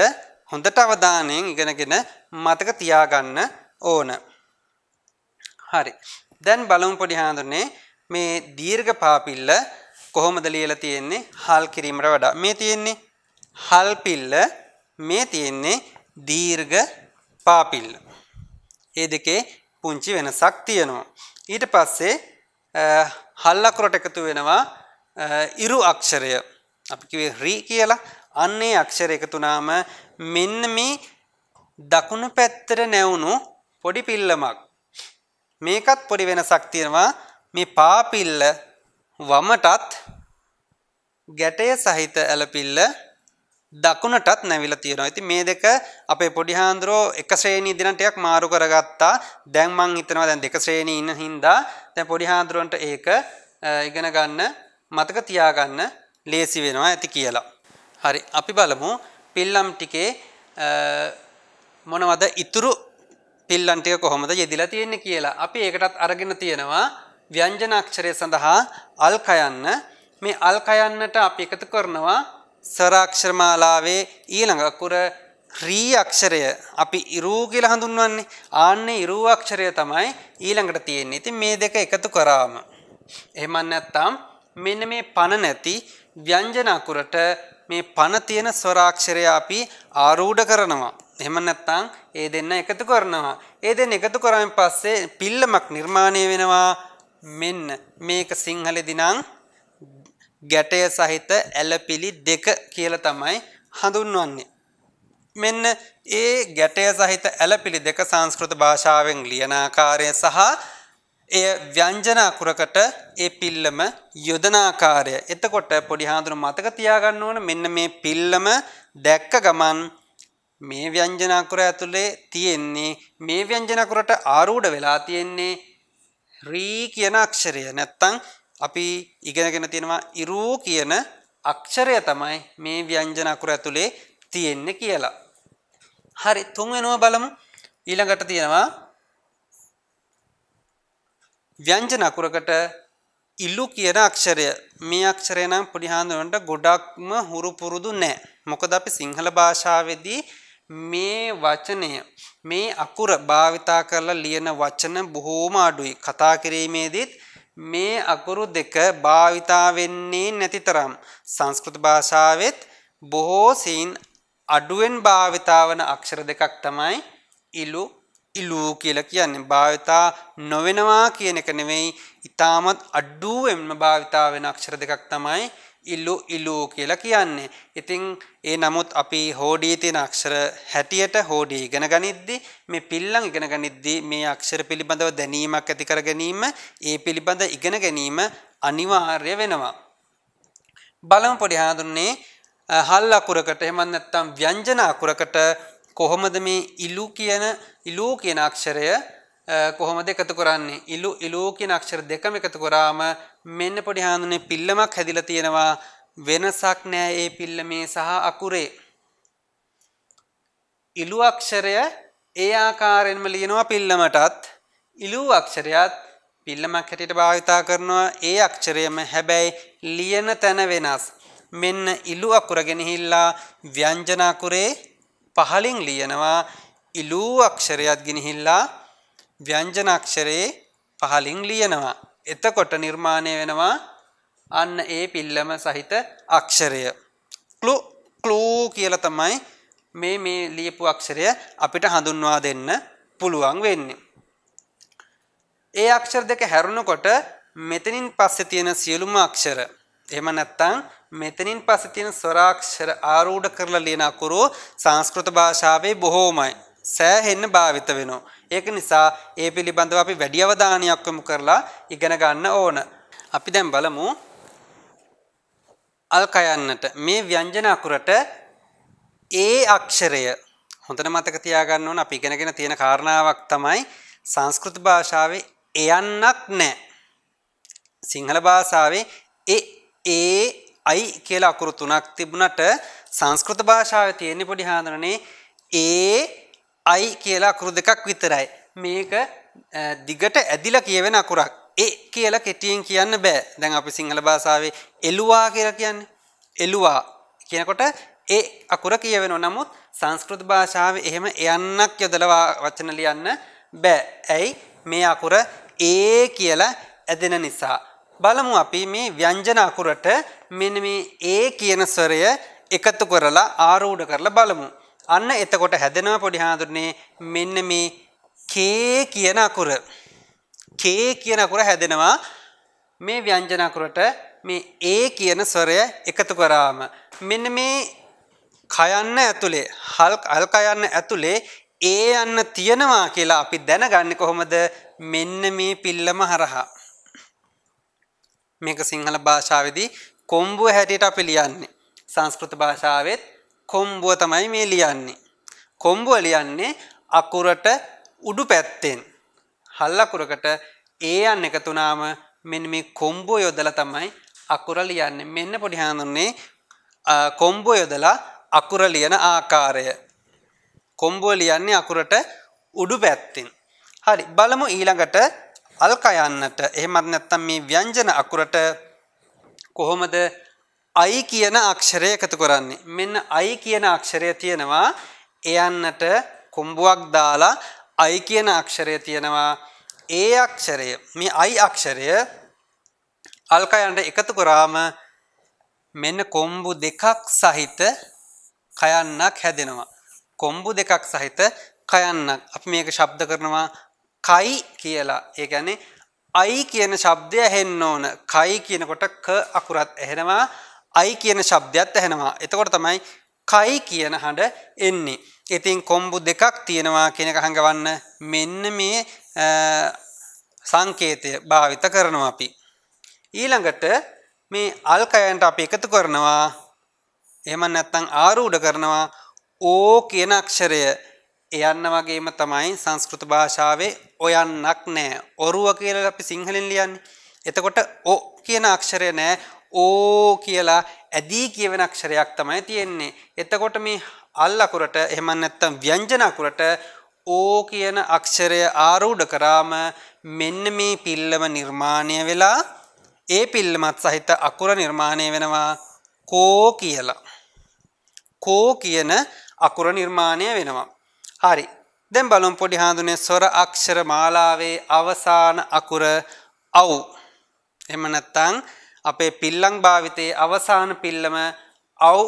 S1: හොඳට අවධානයෙන් ඉගෙනගෙන මතක තියාගන්න ඕන. හරි. දැන් බලමු පොඩි හාඳුනේ මේ දීර්ඝ පාපිල්ල කොහොමද ලියලා තියෙන්නේ හල් කිරීමට වඩා මේ තියෙන්නේ හල් පිල්ල මේ තියෙන්නේ දීර්ඝ පා පිල්ල. ඒ දෙකේ පුංචි වෙනසක් තියෙනවා. ඊට පස්සේ හල් අකුරට එකතු වෙනවා ඉරු අක්ෂරය. අපි කිව්වේ රි කියලා. අන්නේ අක්ෂර එකතු වුණාම මෙන්න මේ දකුණු පැත්තට නැවුණු පොඩි පිල්ලමක්. මේකත් පොඩි වෙනසක් තියෙනවා. මේ පා පිල්ල වමටත් ගැටය සහිත ඇලපිල්ල දකුණටත් නැවිලා තියෙනවා. ඉතින් මේ දෙක අපේ පොඩි හාන්දරෝ එක ශ්‍රේණී දින ටිකක් මාරු කරගත්තා. දැන් මං හිතනවා දැන් දෙක ශ්‍රේණී ඉන්න හින්දා දැන් පොඩි හාන්දරොන්ට ඒක ඉගෙන ගන්න මතක තියාගන්න ලේසි වෙනවා ඇති කියලා. හරි අපි බලමු පිල්ලම් ටිකේ මොනවද ඉතුරු පිල්ලම් ටික කොහොමද යෙදිලා තියෙන්නේ කියලා. අපි ඒකටත් අරගෙන තියෙනවා ව්‍යංජන අක්ෂරය සඳහා අල්කයන්න මේ අල්කයන්නට අපි එකතු කරනවා සරාක්ෂරමාලාවේ ඊළඟ අකුර රී අක්ෂරය අපි ඉරූ කියලා හඳුන්වන්නේ ආන්නේ ඉරූ අක්ෂරය තමයි ඊළඟට තියෙන්නේ. ඉතින් මේ දෙක එකතු කරාම එහෙම නැත්නම් මෙන්න මේ පන නැති ව්‍යංජන අකුරට මේ පන තියෙන ස්වරාක්ෂරය අපි ආරූඪ කරනවා. එහෙම නැත්නම් ඒ දෙන්න එකතු කරනවා. ඒ දෙන්න එකතු කරාන් පස්සේ පිල්ලමක් නිර්මාණය වෙනවා. මෙන්න මේක සිංහලෙදි නම් ගැටය සහිත ඇලපිලි දෙක කියලා තමයි හඳුන්වන්නේ. මෙන්න ඒ ගැටය සහිත ඇලපිලි දෙක සංස්කෘත භාෂාවෙන් ලියන ආකාරය සහ එය ව්‍යංජන අකුරකට ඒ පිල්ලම යොදන ආකාරය. එතකොට පොඩි හාඳුන මතක තියාගන්න ඕන මෙන්න මේ පිල්ලම දැක්ක ගමන් මේ ව්‍යංජන අකුර ඇතුලේ තියෙන්නේ මේ ව්‍යංජන අකුරට ආරූඪ වෙලා තියෙන්නේ රී කියන අක්ෂරය. නැත්තම් අපි ඉගෙනගෙන තියෙනවා ඉරූ කියන අක්ෂරය තමයි මේ ව්‍යංජන අකුර ඇතුලේ තියෙන්නේ කියලා. හරි තුන්වෙනුව බලමු. ඊළඟට තියෙනවා ව්‍යංජන අකුරකට ඉලු කියන අක්ෂරය මේ අක්ෂරය නම් පොඩි හාන්දුරන්ට ගොඩක්ම හුරු පුරුදු නැහැ. මොකද අපි සිංහල භාෂාවේදී මේ වචනය මේ අකුර භාවිතා කරලා ලියන වචන බොහෝම අඩුයි. කතා කිරීමේදීත් මේ අකුරු දෙක භාවිතා වෙන්නේ නැතිතරම් සංස්කෘත භාෂාවෙත් බොහෝ සීන් අඩුවෙන් භාවිතා වන අක්ෂර දෙකක් තමයි ඉලු ඉලූ කියලා කියන්නේ භාවිතා නොවෙනවා කියන එක නෙවෙයි ඊටමත් අඩුවෙන්ම භාවිතා වෙන අක්ෂර දෙකක් තමයි ඉල්ලු ඉලූ කියලා කියන්නේ. ඉතින් ඒ නමුත් අපි හෝඩී තියෙන අක්ෂර හැටියට හෝඩී ඉගෙන ගනිද්දී මේ පිල්ලම් ඉගෙන ගනිද්දී මේ අක්ෂර පිළිබඳව දැනීමක් ඇති කර ගැනීම ඒ පිළිබඳ ඉගෙන ගැනීම අනිවාර්ය වෙනවා. බලමු පොඩි හඳුන්නේ හල් අකුරකට එහෙම නැත්නම් ව්‍යංජන අකුරකට කොහොමද මේ ඉලු කියන ඉලූ කියන අක්ෂරය කොහොමද එකතු කරන්නේ ඉලු ඉලූ කියන අක්ෂර දෙකම එකතු කරාම මෙන්න පොඩි හාඳුනේ පිල්ලමක් හැදිලා තියෙනවා වෙනසක් නෑ ඒ පිල්ලමේ සහ අකුරේ ඉලු අක්ෂරය ඒ ආකාරයෙන්ම ලියනවා පිල්ලමටත් ඉලු අක්ෂරයත් පිල්ලමක් හැටියට භාවිතා කරනවා ඒ අක්ෂරයම හැබැයි ලියන තැන වෙනස් මෙන්න ඉලු අකුර ගෙනහිල්ලා ව්‍යංජන අකුරේ පහලින් ලියනවා ඉලූ අක්ෂරයත් ගෙනහිල්ලා ව්‍යංජන අක්ෂරේ පහලින් ලියනවා එතකොට නිර්මාණය වෙනවා අන්න ඒ පිල්ලම සහිත අක්ෂරය. ක්ලු ක්ලූ කියලා තමයි මේ මේ ලියපු අක්ෂරය අපිට හඳුන්වා දෙන්න පුළුවන් වෙන්නේ. ඒ අක්ෂර දෙක හැරුණකොට මෙතනින් පස්සේ තියෙන සියලුම අක්ෂර එහෙම නැත්නම් මෙතනින් පස්සේ තියෙන ස්වරාක්ෂර ආරූඪ කරලා ලියන අකුරු සංස්කෘත භාෂාවේ බොහෝමයි සෑහෙන්න භාවිත වෙනවා. ඒක නිසා ඒ පිළිබඳව අපි වැඩි අවධානයක් යොමු කරලා ඉගෙන ගන්න ඕන. අපි දැන් බලමු අල් කයන්නට මේ ව්‍යංජන අකුරට ඒ අක්ෂරය හොඳට මතක තියාගන්න ඕන අපි ඉගෙනගෙන තියෙන කාරණාවක් තමයි සංස්කෘත භාෂාවේ එයන්නක් නැහැ. සිංහල භාෂාවේ ඒ ඒ අයි කියලා අකුරු තුනක් තිබුණට සංස්කෘත භාෂාවේ තියෙන පොඩි හාඳනනේ ඒ අයි කියලා අකුරු දෙකක් විතරයි. මේක දිගට ඇදිලා කියවෙන අකුරක්. ඒ කියලා කෙටියෙන් කියන්න බෑ. දැන් අපි සිංහල භාෂාවේ එළුවා කියලා කියන්නේ. එළුවා කියනකොට ඒ අකුර කියවෙනවා. නමුත් සංස්කෘත භාෂාවේ එහෙම යන්නක් යොදලා වචන ලියන්න බෑ. ඇයි මේ අකුර ඒ කියලා ඇදෙන නිසා. බලමු අපි මේ ව්‍යංජන අකුරට මෙන්න මේ ඒ කියන ස්වරය එකතු කරලා ආරූඪ කරලා බලමු. අන්න එතකොට හැදෙනවා පොඩි හාඳුරන්නේ මෙන්න මේ කේ කියන අකුර. කේ කියන අකුර හැදෙනවා මේ ව්‍යංජන අකුරට මේ ඒ කියන ස්වරය එකතු කරාම මෙන්න මේ කයන්න ඇතුලේ හල් අල් කයන්න ඇතුලේ ඒ යන්න තියෙනවා කියලා අපි දැනගන්නේ කොහොමද මෙන්න මේ පිල්ලම හරහා මේක සිංහල භාෂාවේදී කොම්බුව හැටියට අපි ලියන්නේ සංස්කෘත භාෂාවෙත් කොම්බුව තමයි මේ ලියන්නේ. කොම්බුව ලියන්නේ අකුරට උඩු පැත්තෙන්. හල්ලකුරකට ඒ අන්න එකතුනාම මෙන්න මේ කොම්බෝ යොදල තමයි අකුර ලියන්න මෙන්න පොඩි හඳුන්නේ කොම්බෝ යොදලා අකුර ලියන ආකාරය. කොම්බෝ ලියන්නේ අකුරට උඩු පැත්තෙන්. හරි බලමු ඊළඟට අල්කයන්නට එහෙමත් නැත්තම් මේ ව්‍යංජන අකුරට කොහොමද අයි කියන අක්ෂරය එකතු කරන්නේ. මෙන්න අයි කියන අක්ෂරය තියෙනවා එයන්නට කොම්බුවක් දාලා අයි කියන අක්ෂරය තියෙනවා ඒ අක්ෂරය මේ අයි අක්ෂරය අල්කයන්ට එකතු කරාම මෙන්න කොම්බු දෙකක් සහිත කයන්නක් හැදෙනවා. කොම්බු දෙකක් සහිත කයන්නක් අප මේක ශබ්ද කරනවා කයි කියලා ඒ ගැනේ අයි කියන ශබ්දය හෙන්න ඕන කයි කියනකොට ක අකුරත් එහෙනවා අයි කියන ශබ්දයක් ඇහෙනවා. එතකොට තමයි කයි කියන හඬ එන්නේ. ඉතින් කොම්බු දෙකක් තියෙනවා කියන එක හංගවන්න මෙන්න මේ සංකේතය භාවිත කරනවා අපි. ඊළඟට මේ අල්කයන්ට අපි එකතු කරනවා එහෙම නැත්නම් ආරූඪ කරනවා ඕ කියන අක්ෂරය එයන්න වගේම තමයි සංස්කෘත භාෂාවේ ඔයන්නක් නෑ ඔරුව කියලා අපි සිංහලෙන් ලියන්නේ. එතකොට ඕ කියන අක්ෂරය නෑ ඕ කියලා ඇදී කියවෙන අක්ෂරයක් තමයි තියෙන්නේ. එතකොට මේ අල් අකුරට එහෙම නැත්නම් ව්‍යංජන අකුරට ඕ කියන අක්ෂරය ආරූඪ කරාම මෙන්න මේ පිල්ලම නිර්මාණය වෙලා ඒ පිල්ලමත් සහිත අකුර නිර්මාණය වෙනවා කෝ කියලා. කෝ කියන අකුර නිර්මාණය වෙනවා. හරි. දැන් බලමු පොඩි හාඳුනේ ස්වර අක්ෂර මාලාවේ අවසාන අකුර අව්. එහෙම නැත්නම් අපේ පිල්ලං භාවිතයේ අවසාන පිල්ලම අව්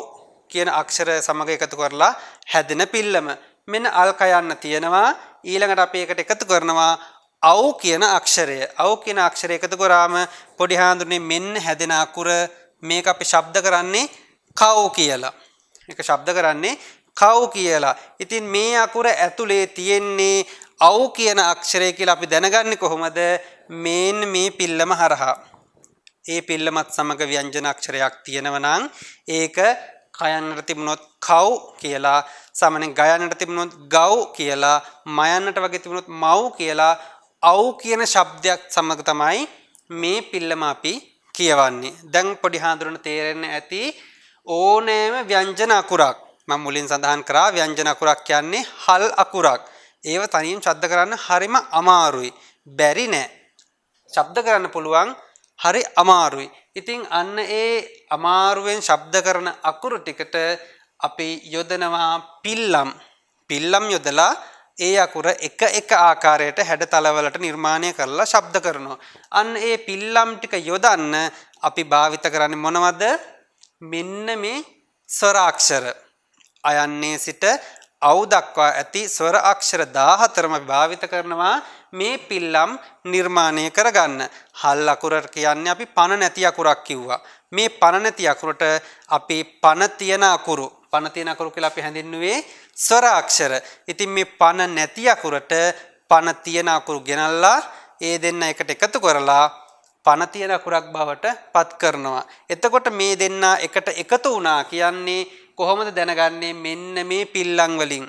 S1: කියන අක්ෂර සමඟ එකතු කරලා හැදෙන පිල්ලම මෙන්න අල්කයන්න තියෙනවා ඊළඟට අප ඒකට එකතු කරනවා අව් කියන අක්ෂරය අව් කියන අක්ෂරය එකතු කොරාම පොඩි හාඳුනේ මෙන්න හැදෙන අකුර මේක අපි ශබ්ද කරන්නේ කව් කියලා එක ශබ්ද කරන්නේ කව් කියලා. ඉතින් මේ අකුර ඇතුලේ තියෙන්නේ අව් කියන අක්ෂරය කියලා අපි දැනගන්නේ කොහොමද? මේන් මේ පිල්ලම හරහා. ඒ පිල්ලමත් සමග ව්‍යංජන අක්ෂරයක් තියෙනවනම් ඒක කයන්නට තිබුණොත් කව් කියලා සාමාන්‍යයෙන් ගයන්නට තිබුණොත් ගව් කියලා මයන්නට වගේ තිබුණොත් මව් කියලා අව් කියන શબ્දයක් සමග තමයි මේ පිල්ලම අපි කියවන්නේ. දැන් පොඩි හාඳුරන තේරෙන්න ඇති ඕනෑම ව්‍යංජන අකුරක් මම මුලින් සඳහන් කරා ව්‍යංජන අකුරක් කියන්නේ හල් අකුරක්. ඒව තනියෙන් ශබ්ද කරන්න හරිම අමාරුයි. බැරි නෑ. ශබ්ද කරන්න පුළුවන් හරි අමාරුයි. ඉතිං අන්න ඒ අමාරුවෙන් ශබ්ද කරන අකුරු ටිකට අපි යොදනවා පිල්ලම් පිල්ලම් යොදලා ඒ අකුර එක එක ආකාරයට හැඩ තලවලට නිර්මාණය කරලා ශබ්ද කරනවා. අන්න ඒ පිල්ලම් ටික යොදන්න අපි භාවිත කරන්නේ මොනවද? මෙන්න මේ ස්වර අක්ෂර. අයන්නේ සිට අවු දක්වා ඇති ස්වර අක්ෂර 14ම භාවිත කරනවා. මේ පිල්ලම් නිර්මාණය කරගන්න. හල් අකුරට කියන්න අපි පණ නැති අකුරක් කිව්වා. මේ පණ නැති අකුරට අපි පණ තියෙන අකුරු පණ තියෙන අකුරු කියලා අපි හැඳින්නුවේ ස්වර අක්ෂර. ඉතින් මේ පණ නැති අකුරට පණ තියෙන අකුරු ගෙනල්ලා ඒ දෙන්න එකට එකතු කරලා පණ තියෙන අකුරක් බවට පත් කරනවා. එතකොට මේ දෙන්න එකට එකතු වුණා කියන්නේ කොහොමද දැනගන්නේ මෙන්න මේ පිල්ලම් වලින්.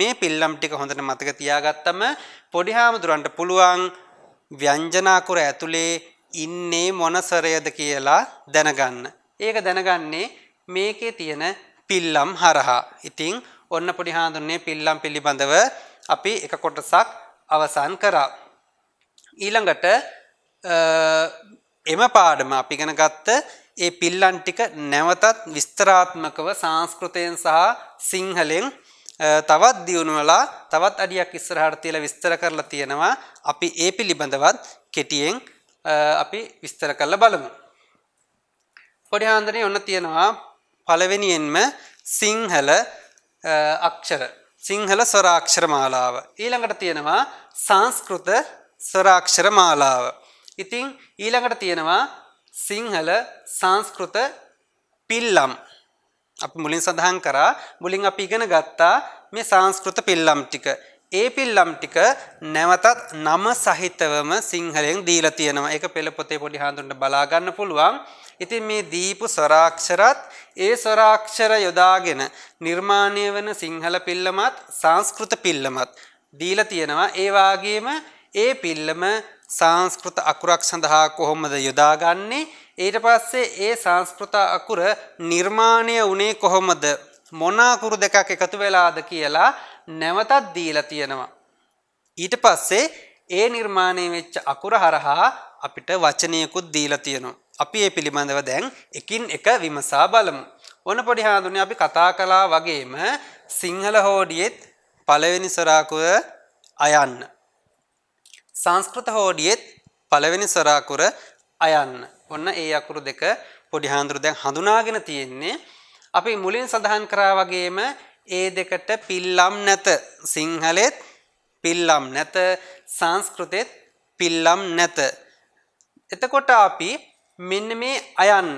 S1: මේ පිල්ලම් ටික හොඳට මතක තියාගත්තම පොඩි හාමුදුරන්ට පුළුවන් ව්‍යංජනාකුර ඇතුලේ ඉන්නේ මොනසරයද කියලා දැනගන්න. ඒක දැනගන්නේ මේකේ තියෙන පිල්ලම් හරහා. ඉතින් ඔන්න පොඩි හාමුදුරනේ පිල්ලම් පිළිබඳව අපි එක කොටසක් අවසන් කරා. ඊළඟට එම පාඩම අපි ඉගෙන ගත්ත ඒ පිල්ලන් ටික නැවතත් විස්තරාත්මකව සංස්කෘතයෙන් සහ සිංහලෙන් තවත් දියුණුවලා තවත් අඩියක් ඉස්සරහට තියලා විස්තර කරලා තියෙනවා. අපි ඒ පිළිබඳවත් කෙටියෙන් අපි විස්තර කරලා බලමු. පොඩි හාන්දනේ ඔන්න තියෙනවා පළවෙනියෙන්ම සිංහල අක්ෂර සිංහල ස්වරාක්ෂර මාලාව. ඊළඟට තියෙනවා සංස්කෘත ස්වරාක්ෂර මාලාව. ඉතින් ඊළඟට තියෙනවා සිංහල සංස්කෘත පිල්ලම් අප මුලින් සඳහන් කරා මුලින් අපි ඉගෙන ගත්තා මේ සංස්කෘත පිල්ලම් ටික. ඒ පිල්ලම් ටික නැවතත් නම සහිතවම සිංහලෙන් දීලා තියෙනවා. ඒක පෙළ පොතේ පොඩි හාඳුන්ට බලා ගන්න පුළුවන්. ඉතින් මේ දීපු ස්වරාක්ෂරත් ඒ ස්වරාක්ෂර යොදාගෙන නිර්මාණය වෙන සිංහල පිල්ලමත් සංස්කෘත පිල්ලමත් දීලා තියෙනවා. ඒ වාගේම ඒ පිල්ලම සංස්කෘත අකුරක් සඳහා කොහොමද යොදාගන්නේ? ඊට පස්සේ ඒ සංස්කෘත අකුර නිර්මාණය වුණේ කොහොමද මොනාකුරු දෙකක් එකතු වෙලාද කියලා නැවතත් දීලා තියෙනවා. ඊට පස්සේ ඒ නිර්මාණය වෙච්ච අකුර හරහා අපිට වචනයකුත් දීලා තියෙනවා. අපි ඒ පිළිබඳව දැන් එකින් එක විමසා බලමු. ඕන පොඩි හාඳුනේ අපි කතා කළා වගේම සිංහල හෝඩියෙත් පළවෙනි සරාකුව අයන්න. සංස්කෘත හෝඩියෙත් පළවෙනි සරාකුර අයන්න. ඔන්න ඒ අකුරු දෙක පොඩි හාඳුරු දැන් හඳුනාගෙන තියෙන්නේ. අපි මුලින් සඳහන් කරා වගේම ඒ දෙකට පිල්ලම් නැත. සිංහලෙත් පිල්ලම් නැත, සංස්කෘතෙත් පිල්ලම් නැත. එතකොට අපි මෙන්න මේ අයන්න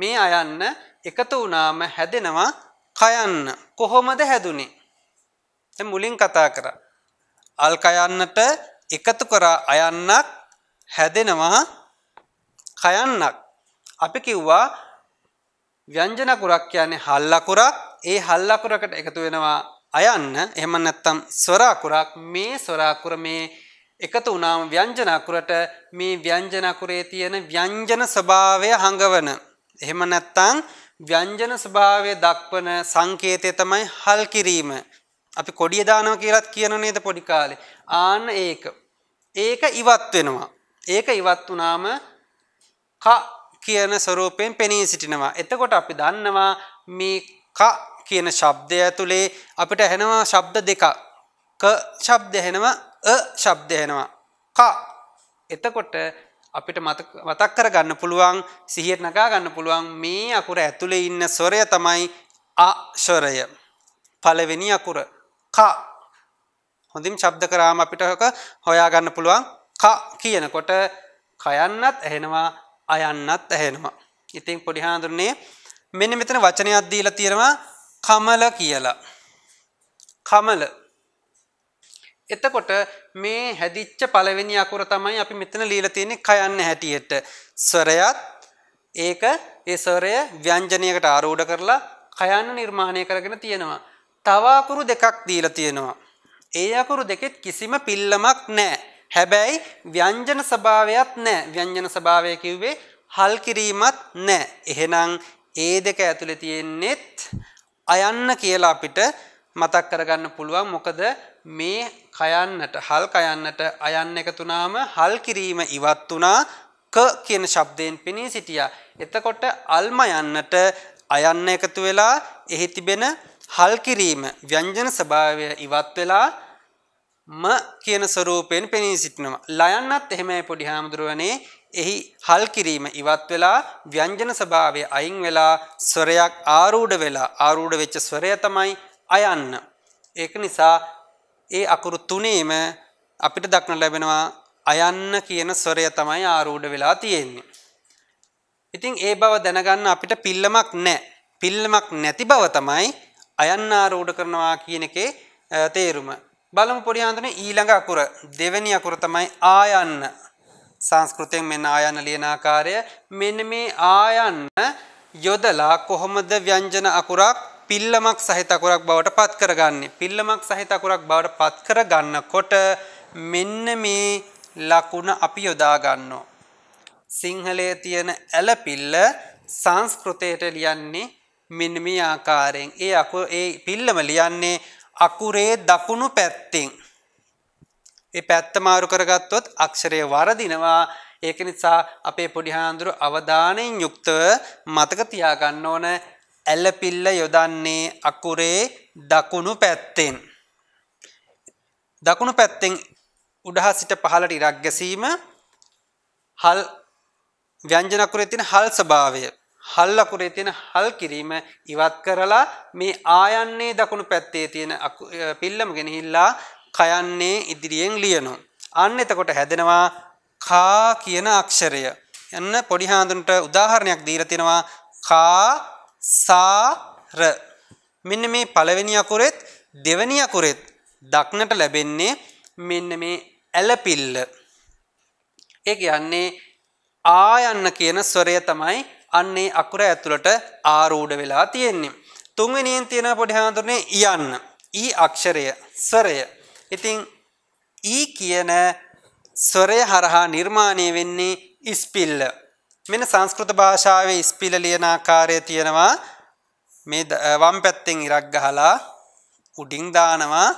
S1: මේ අයන්න එකතු වුණාම හැදෙනවා කයන්න කොහොමද හැදුනේ? දැන් මුලින් කතා කරා. අල් කයන්නට එකතු කරා අයන්නක් හැදෙනවා කයන්නක් අපි කිව්වා ව්‍යංජන අකුරක් කියන්නේ හල් අකුරක් ඒ හල් අකුරකට එකතු වෙනවා අයන්න එහෙම නැත්නම් ස්වර අකුරක් මේ ස්වර අකුර මේ එකතු වුණාම ව්‍යංජන අකුරට මේ ව්‍යංජන අකුරේ තියෙන ව්‍යංජන ස්වභාවය හඟවන එහෙම නැත්නම් ව්‍යංජන ස්වභාවය දක්වන සංකේතය තමයි හල් කිරීම. අපි කොඩිය දානවා කියලත් කියන නේද පොඩි කාලේ. ආන්න ඒක. ඒක ඉවත් වෙනවා. ඒක ඉවත් වුණාම ක කියන ස්වරූපයෙන් පෙනී සිටිනවා. එතකොට අපි දන්නවා මේ ක කියන ශබ්දය ඇතුළේ අපිට ඇහෙනවා ශබ්ද දෙකක්. ක ශබ්ද ඇහෙනවා අ ශබ්ද ඇහෙනවා. ක එතකොට අපිට මතක් කරගන්න පුළුවන් සිහියට නගා ගන්න පුළුවන් මේ අකුර ඇතුලේ ඉන්න ස්වරය තමයි අස්වරය. පළවෙනි අකුර ක. හොඳින් ශබ්ද කරාම අපිට හොයා ගන්න පුළුවන් ක කියනකොට කයන්නත් ඇහෙනවා අයන්නත් ඇහෙනවා. ඉතින් පොඩිහාඳුරන්නේ මෙන්න මෙතන වචනයක් දීලා තියෙනවා කමල කියලා. කමල. එතකොට මේ හැදිච්ච පළවෙනි අකුර තමයි අපි මෙතන ලියලා තියෙන්නේ කයන්න හැටියට. ස්වරයත් ඒක ඒ ස්වරය ව්‍යංජනයකට ආරෝඪ කරලා කයන්න නිර්මාණය කරගෙන තියෙනවා. තව අකුරු දෙකක් දීලා තියෙනවා. ඒ අකුරු දෙකෙත් කිසිම පිල්ලමක් නැහැ. හැබැයි ව්‍යංජන ස්වභාවයක් නැහැ. ව්‍යංජන ස්වභාවය කිව්වේ හල් කිරීමත් නැහැ. එහෙනම් ඒ දෙක ඇතුලේ තියෙන්නේත් අයන්න කියලා අපිට මතක් කරගන්න පුළුවන්. මොකද මේ කයන්නට හල් කයන්නට අයන්න එකතුනාම හල් කිරීම ඉවත් වුණා ක කියන ශබ්දයෙන් පෙනී සිටියා. එතකොට අල්ම යන්නට අයන්න එකතු වෙලා එහි තිබෙන හල් කිරීම ව්‍යංජන ස්වභාවය ඉවත් වෙලා ම කියන ස්වරූපයෙන් පෙනී සිටිනවා. ලයන්නත් එහෙමයි පොඩි හාමුදුරුවනේ එහි හල් කිරීම ඉවත් වෙලා ව්‍යංජන ස්වභාවය අයින් වෙලා ස්වරයක් ආරූඪ වෙලා ආරූඪ වෙච්ච ස්වරය තමයි අයන්න. ඒක නිසා ඒ අකුරු තුනේම අපිට දක්න ලැබෙනවා අයන්න කියන ස්වරය තමයි ආරූඪ වෙලා තියෙන්නේ. ඉතින් ඒ බව දැනගන්න අපිට පිල්ලමක් නැහැ. පිල්ලමක් නැති බව තමයි අයන්න ආරූඪ කරනවා කියන එකේ තේරුම. බලමු පොඩි හාමුදුරනේ ඊළඟ අකුර දෙවෙනි අකුර තමයි ආයන්න සංස්කෘතයෙන් මෙන්න ආයන්න ලියන ආකාරය මෙන්න මේ ආයන්න යොදලා කොහොමද ව්‍යංජන අකුරක් පිල්ලමක් සහිත අකුරක් බවට පත් කරගන්නේ පිල්ලමක් සහිත අකුරක් බවට පත් කරගන්නකොට මෙන්න මේ ලකුණ අපි යොදා ගන්නවා සිංහලයේ තියෙන ඇලපිල්ල සංස්කෘතයට ලියන්නේ මෙන්න මේ ආකාරයෙන් ඒ අකුර ඒ පිල්ලම ලියන්නේ අකුරේ දකුණු පැත්තෙන් ඒ පැත්ත මාරු කරගත්තොත් අක්ෂරය වරදිනවා ඒක නිසා අපේ පොඩි හාඳුරු අවධානයෙන් යුක්තව මතක තියාගන්න ඕන ඇලපිල්ල යොදන්නේ අකුරේ දකුණු පැත්තෙන් දකුණු පැත්තෙන් උඩහා සිට පහළට ඉරක් ගැසීම හල් ව්‍යංජන අකුරේ තියෙන හල් ස්වභාවය හල් අකුරේ තියෙන හල් කිරීම ඉවත් කරලා මේ ආයන්නේ දකුණු පැත්තේ තියෙන පිල්ලම ගෙනහිල්ලා කයන්නේ ඉදිරියෙන් ලියනවා. අන්න එතකොට හැදෙනවා කා කියන අක්ෂරය. යන්න පොඩි හාඳුන්ට උදාහරණයක් දීලා තිනවා කා සා ර. මෙන්න මේ පළවෙනි අකුරෙත් දෙවෙනි අකුරෙත් දක්නට ලැබෙන්නේ මෙන්න මේ ඇලපිල්ල. ඒ කියන්නේ ආයන්න කියන ස්වරය තමයි අන්නේ අකුර ඇතුළට ආරූඩ වෙලා තියෙන්නේ. තුන්වෙනියෙන් තියෙන පොඩි හාමුදුරනේ යන්න. ඊ අක්ෂරය ස්වරය. ඉතින් ඊ කියන ස්වරය හරහා නිර්මාණය වෙන්නේ ස්පිල්ල. මෙන්න සංස්කෘත භාෂාවේ ස්පිල්ල ලියන ආකාරය තියෙනවා මේ වම් පැත්තෙන් ඉරක් ගහලා උඩින් දානවා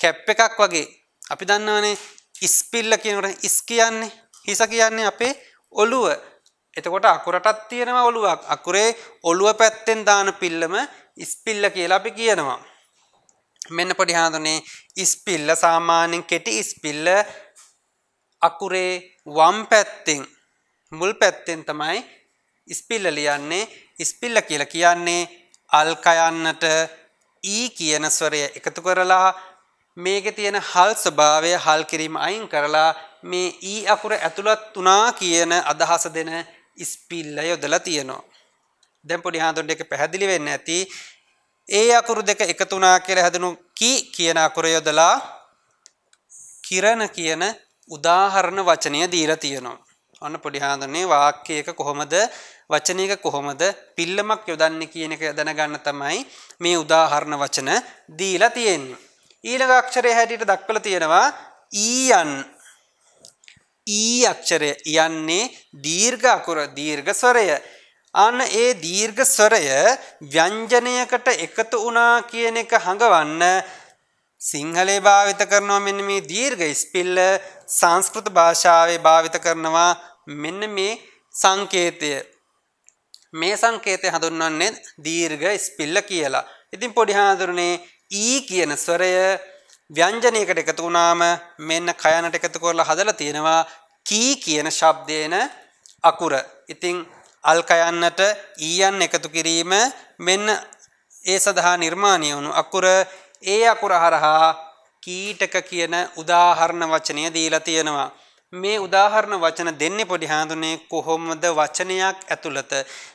S1: කැප් එකක් වගේ. අපි දන්නවනේ ස්පිල්ල කියනකොට ඉස් කියන්නේ හිස කියන්නේ අපේ ඔළුව. එතකොට අකුරටත් තියෙනවා ඔළුවක් අකුරේ ඔළුව පැත්තෙන් දාන පිල්ලම ඉස්පිල්ල කියලා අපි කියනවා. මෙන්න පොඩි හාඳුනේ ඉස්පිල්ල සාමාන්‍යයෙන් කෙටි ඉස්පිල්ල අකුරේ වම් පැත්තෙන් මුල් පැත්තෙන් තමයි ඉස්පිල්ල ලියන්නේ ඉස්පිල්ල කියලා කියන්නේ අල් කයන්නට ඊ කියන ස්වරය එකතු කරලා මේකේ තියෙන හල් ස්වභාවය හල් කිරීම අයින් කරලා මේ ඊ අකුර ඇතුළත් වුණා කියන අදහස දෙන ඉස්පිල්ල යොදලා තියෙනවා දැන් පොඩි හාඳුන්ට එක පැහැදිලි වෙන්න ඇති ඒ අකුරු දෙක එකතුනා කියලා හැදුණු කි කියන අකුර යොදලා කිරණ කියන උදාහරණ වචනය දීලා තියෙනවා ඔන්න පොඩි හාඳුනේ වාක්‍යයක කොහොමද වචනයක කොහොමද පිල්ලමක් යොදන්නේ කියන එක දැනගන්න තමයි මේ උදාහරණ වචන දීලා තියෙන්නේ ඊළඟ අක්ෂරය හැටියට දක්වලා තියෙනවා ඊයන් ඊ අක්ෂරය යන්නේ දීර්ඝ අකුර දීර්ඝ ස්වරය. අන්න ඒ දීර්ඝ ස්වරය ව්‍යංජනයකට එකතු වුණා කියන එක හඟවන්න සිංහලේ භාවිත කරනවා මෙන්න මේ දීර්ඝ ස්පිල්ල සංස්කෘත භාෂාවේ භාවිත කරනවා මෙන්න මේ සංකේතය. මේ සංකේතය හඳුන්වන්නේ දීර්ඝ ස්පිල්ල කියලා. ඉතින් පොඩි හාඳුරනේ ඊ කියන ස්වරය ව්‍යංජනයකට එකතු වුණාම මෙන්න කයනට එකතු කරලා හදලා තියෙනවා කී කියන ශබ්දේන අකුර. ඉතින් අල්කයන්නට ඊයන් එකතු කිරීම මෙන්න ඒ සඳහා නිර්මාණය වුණු අකුර ඒ අකුර හරහා කීටක කියන උදාහරණ වචනය දීලා තියෙනවා. මේ උදාහරණ වචන දෙන්නේ පොඩි හාඳුනේ කොහොමද වචනයක් ඇතුළත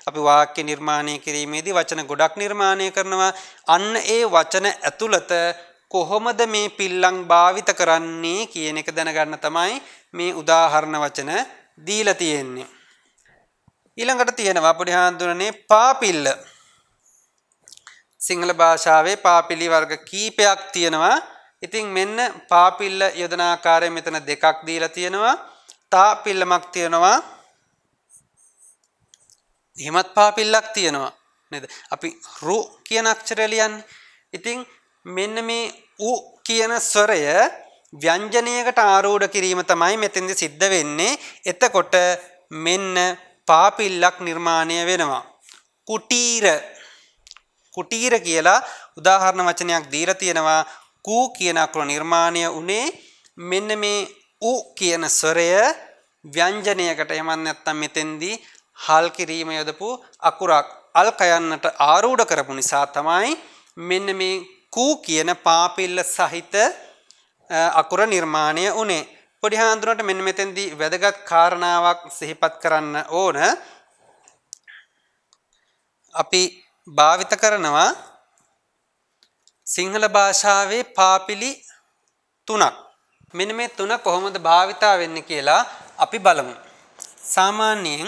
S1: අපි වාක්‍ය නිර්මාණය කිරීමේදී වචන ගොඩක් නිර්මාණය කරනවා අන්න ඒ වචන ඇතුළත කොහොමද මේ පිල්ලං භාවිත කරන්නේ කියන එක දැනගන්න තමයි මේ උදාහරණ වචන දීලා තියෙන්නේ. ඊළඟට තියෙනවා පොඩි හාන්දුරනේ පාපිල්ල. සිංහල භාෂාවේ පාපිලි වර්ග කීපයක් තියෙනවා. ඉතින් මෙන්න පාපිල්ල යොදන ආකාරය මෙතන දෙකක් දීලා තියෙනවා. තා පිල්ලමක් තියෙනවා. එහෙමත් පාපිල්ලක් තියෙනවා. නේද? අපි රු කියන අක්ෂරය ලියන්නේ. ඉතින් මෙන්න මේ උ කියන ස්වරය ව්‍යංජනයකට ආරෝඪ කිරීම තමයි මෙතෙන්දි සිද්ධ වෙන්නේ. එතකොට මෙන්න පාපිල්ලක් නිර්මාණය වෙනවා. කුටීර කුටීර කියලා උදාහරණ වචනයක් දීලා තියෙනවා. කු කියන අකුර නිර්මාණය උනේ මෙන්න මේ උ කියන ස්වරය ව්‍යංජනයකට එමන් නැත්තම් මෙතෙන්දී හල් කිරීම යොදපු අකුරක් අල් කයන්නට ආරූඪ කරපු නිසා තමයි මෙන්න මේ කූ කියන පාපිල්ල සහිත අකුර නිර්මාණය වනේ පොඩි හාන්දුරට මෙන්න මෙතෙන්දී වැදගත් කාරණාවක් සිහිපත් කරන්න ඕන අපි භාවිත කරනවා සිංහල භාෂාවේ පාපිලි තුනක් මෙන මේ තුන කොහොමද භාවිතා වෙන්න කියලා අපි බලමු. සාමාන්‍යයෙන්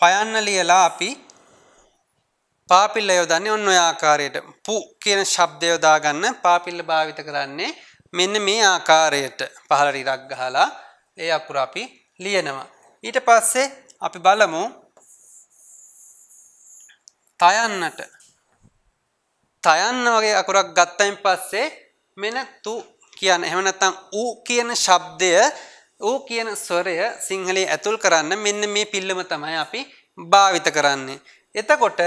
S1: පයන්න ලියලා අපි පාපිල්ල යොදන්නේ ඔන්න ආකාරයට පු කියන ශබ්ද යොදාගන්න පාපිල්ල භාවිත කරන්නේ මෙන්න මේ ආකාරයට පහළට ඉරක් ගහලා ඒ අකුර අපි ලියනවා. ඊට පස්සේ අපි බලමු තයන්නට තයන්න වගේ අකුරක් ගත්තයින් පස්සේ මෙන තු කියන්න එහෙම නැත්නම් ඌ කියන ශබ්දය ඌ කියන ස්වරය සිංහලයේ ඇතුල් කරන්න මෙන්න මේ පිල්ලම තමයි අපි භාවිත කරන්නේ. එතකොට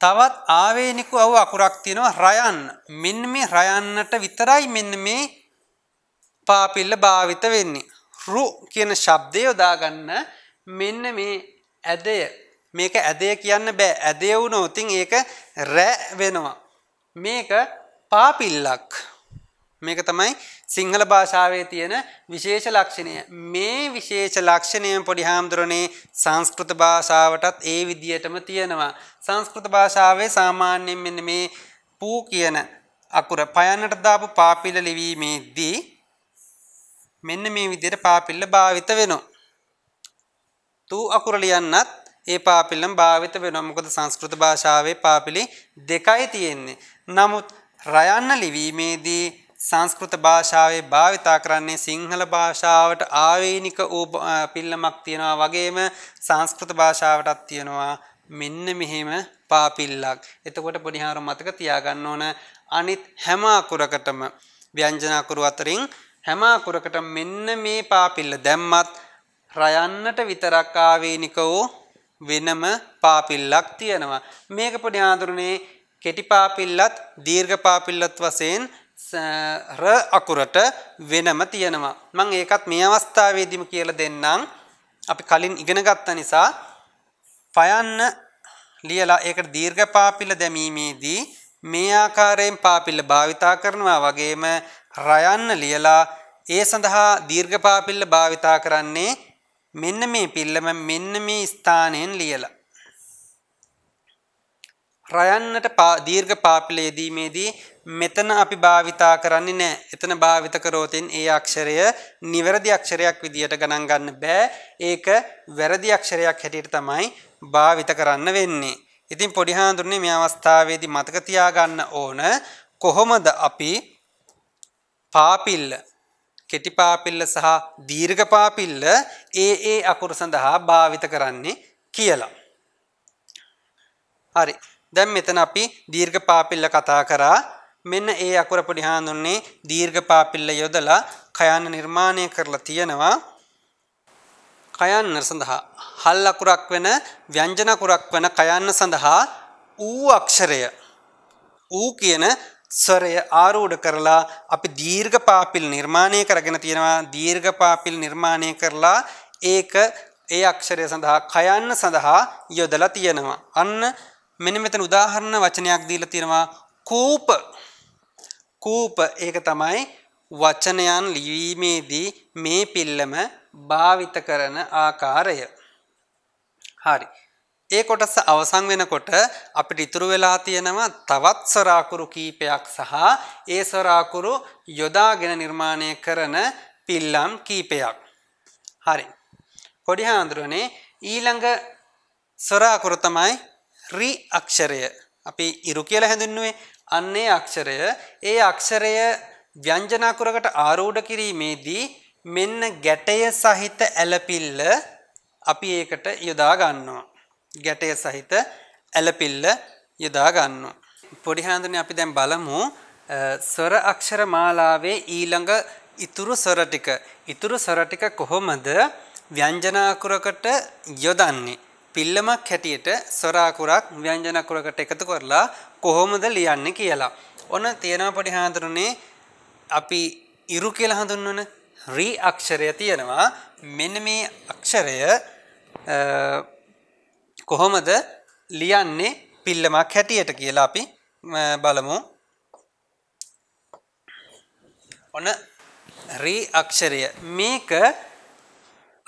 S1: තවත් ආවේනිකු අව අකුරක් තියෙනවා රයන් මෙන්න මේ රයන්නට විතරයි මෙන්න මේ පාපිල්ල භාවිත වෙන්නේ රු කියන ශබ්දය යොදාගන්න මෙන්න මේ ඇදය මේක ඇදය කියන්න බෑ ඇදය වුණොතින් ඒක රෑ වෙනවා මේක පාපිල්ලක් මේක තමයි සිංහල භාෂාවේ තියෙන විශේෂ ලක්ෂණය. මේ විශේෂ ලක්ෂණය පොඩි හාමුදුරනේ සංස්කෘත භාෂාවටත් ඒ විදියටම තියෙනවා. සංස්කෘත භාෂාවේ සාමාන්‍යයෙන් මෙන්න මේ පූ කියන අකුර පයන්නට දාපු පාපිල්ල ලිවීමේදී මෙන්න මේ විදියට පාපිල්ල භාවිත වෙනවා. තු අකුර ලියන්නත් ඒ පාපිල්ලම් භාවිත වෙනවා මොකද සංස්කෘත භාෂාවේ පාපිලි දෙකයි තියෙන්නේ. නමුත් රයන්න ලිවීමේදී සංස්කෘත භාෂාවේ භාවිතා කරන්නේ සිංහල භාෂාවට ආවේනික වූ පිල්ලමක් තියෙනවා වගේම සංස්කෘත භාෂාවටත් තියෙනවා මෙන්න මෙහෙම පාපිල්ලක්. එතකොට පොඩිහාර මතක තියාගන්න ඕන අනිත් හැම අකුරකටම ව්‍යංජන අකුරු අතරින් හැම අකුරකට මෙන්න මේ පාපිල්ල දැම්මත් රයන්නට විතරක් ආවේනික වූ වෙනම පාපිල්ලක් තියෙනවා. මේක පොඩි ආඳුරනේ කෙටි පාපිල්ලත් දීර්ඝ පාපිල්ලත් වශයෙන් ර අකුරට වෙනම තියෙනවා. මං ඒකත් මේ අවස්ථාවේදීම කියලා දෙන්නම්. අපි කලින් ඉගෙන ගත්ත නිසා පයන්න ලියලා ඒකට දීර්ඝ පාපිල දැමීමේදී මේ ආකාරයෙන් පාපිල්ල භාවිතා කරනවා වගේම රයන්න ලියලා ඒ සඳහා දීර්ඝ පාපිල්ල භාවිතා කරන්නේ මෙන්න මේ පිල්ලම මෙන්න මේ ස්ථානයෙන් ලියලා රයන්නට දීර්ඝ පාපිල යෙදීමේදී මෙතන අපි භාවිතා කරන්නේ නෑ එතන භාවිත කරෝතින් ඒ අක්ෂරය නිවැරදි අක්ෂරයක් විදියට ගණන් ගන්න බෑ ඒක වැරදි අක්ෂරයක් හැටියට තමයි භාවිත කරන්න වෙන්නේ. ඉතින් පොඩි හාඳුරන්නේ මේ අවස්ථාවේදී මතක තියාගන්න ඕන කොහොමද අපි පාපිල්ල කෙටි පාපිල්ල සහ දීර්ඝ පාපිල්ල ඒ ඒ අකුරු සඳහා භාවිත කරන්නේ කියලා. හරි. දැන් මෙතන අපි දීර්ඝ පාපිල්ල කතා කරා මෙන්න ඒ අකුර පොඩි හාඳුන්නේ දීර්ඝ පාපිල්ල යොදලා කයන්න නිර්මාණය කරලා තියෙනවා කයන්න සඳහා හල් අකුරක් වෙන ව්‍යංජන අකුරක් වෙන කයන්න සඳහා ඌ අක්ෂරය ඌ කියන ස්වරය ආරූඪ කරලා අපි දීර්ඝ පාපිල් නිර්මාණය කරගෙන තියෙනවා දීර්ඝ පාපිල් නිර්මාණය කරලා ඒක ඒ අක්ෂරය සඳහා කයන්න සඳහා යොදලා තියෙනවා අන්න මෙන්න මෙතන උදාහරණ වචනයක් දීලා තියෙනවා කූප කූප ඒක තමයි වචනයන් ලිවීමේදී මේ පිල්ලම භාවිත කරන ආකාරය. හරි. ඒ කොටස අවසන් වෙනකොට අපිට ඉතුරු වෙලා තියෙනවා තවත් ස්වරාකුරු කීපයක් සහ ඒ ස්වරාකුරු යොදාගෙන නිර්මාණය කරන පිල්ලම් කීපයක්. හරි. පොඩි හාඳුරනේ ඊළඟ ස්වරාකුරු තමයි රි අක්ෂරය. අපි ඉරු කියලා හැඳින්නුවේ අන්නේ අක්ෂරය ඒ අක්ෂරය ව්‍යංජනාකුරකට ආරෝඩ කිරීමේදී මෙන්න ගැටය සහිත ඇලපිල්ල අපි ඒකට යොදා ගන්නවා. ගැටය සහිත ඇලපිල්ල යොදා ගන්නවා. පොඩි හාඳුනේ අපි දැන් බලමු ස්වර අක්ෂර මාලාවේ ඊළඟ ඉතුරු ස්වර ටික. ඉතුරු ස්වර ටික කොහොමද ව්‍යංජනාකුරකට යොදන්නේ? පිල්ලමක් හැටියට ස්වරාකුරක් ව්‍යංජනකුරකට එකතු කරලා කොහොමද ලියන්නේ කියලා. ඔන්න තියෙනවා පොඩි හාඳුරුනේ අපි ඉරු කියලා හඳුන්වන රි අක්ෂරය තියෙනවා. මෙන්න මේ අක්ෂරය කොහොමද ලියන්නේ පිල්ලමක් හැටියට කියලා අපි බලමු. ඔන්න රි අක්ෂරය මේක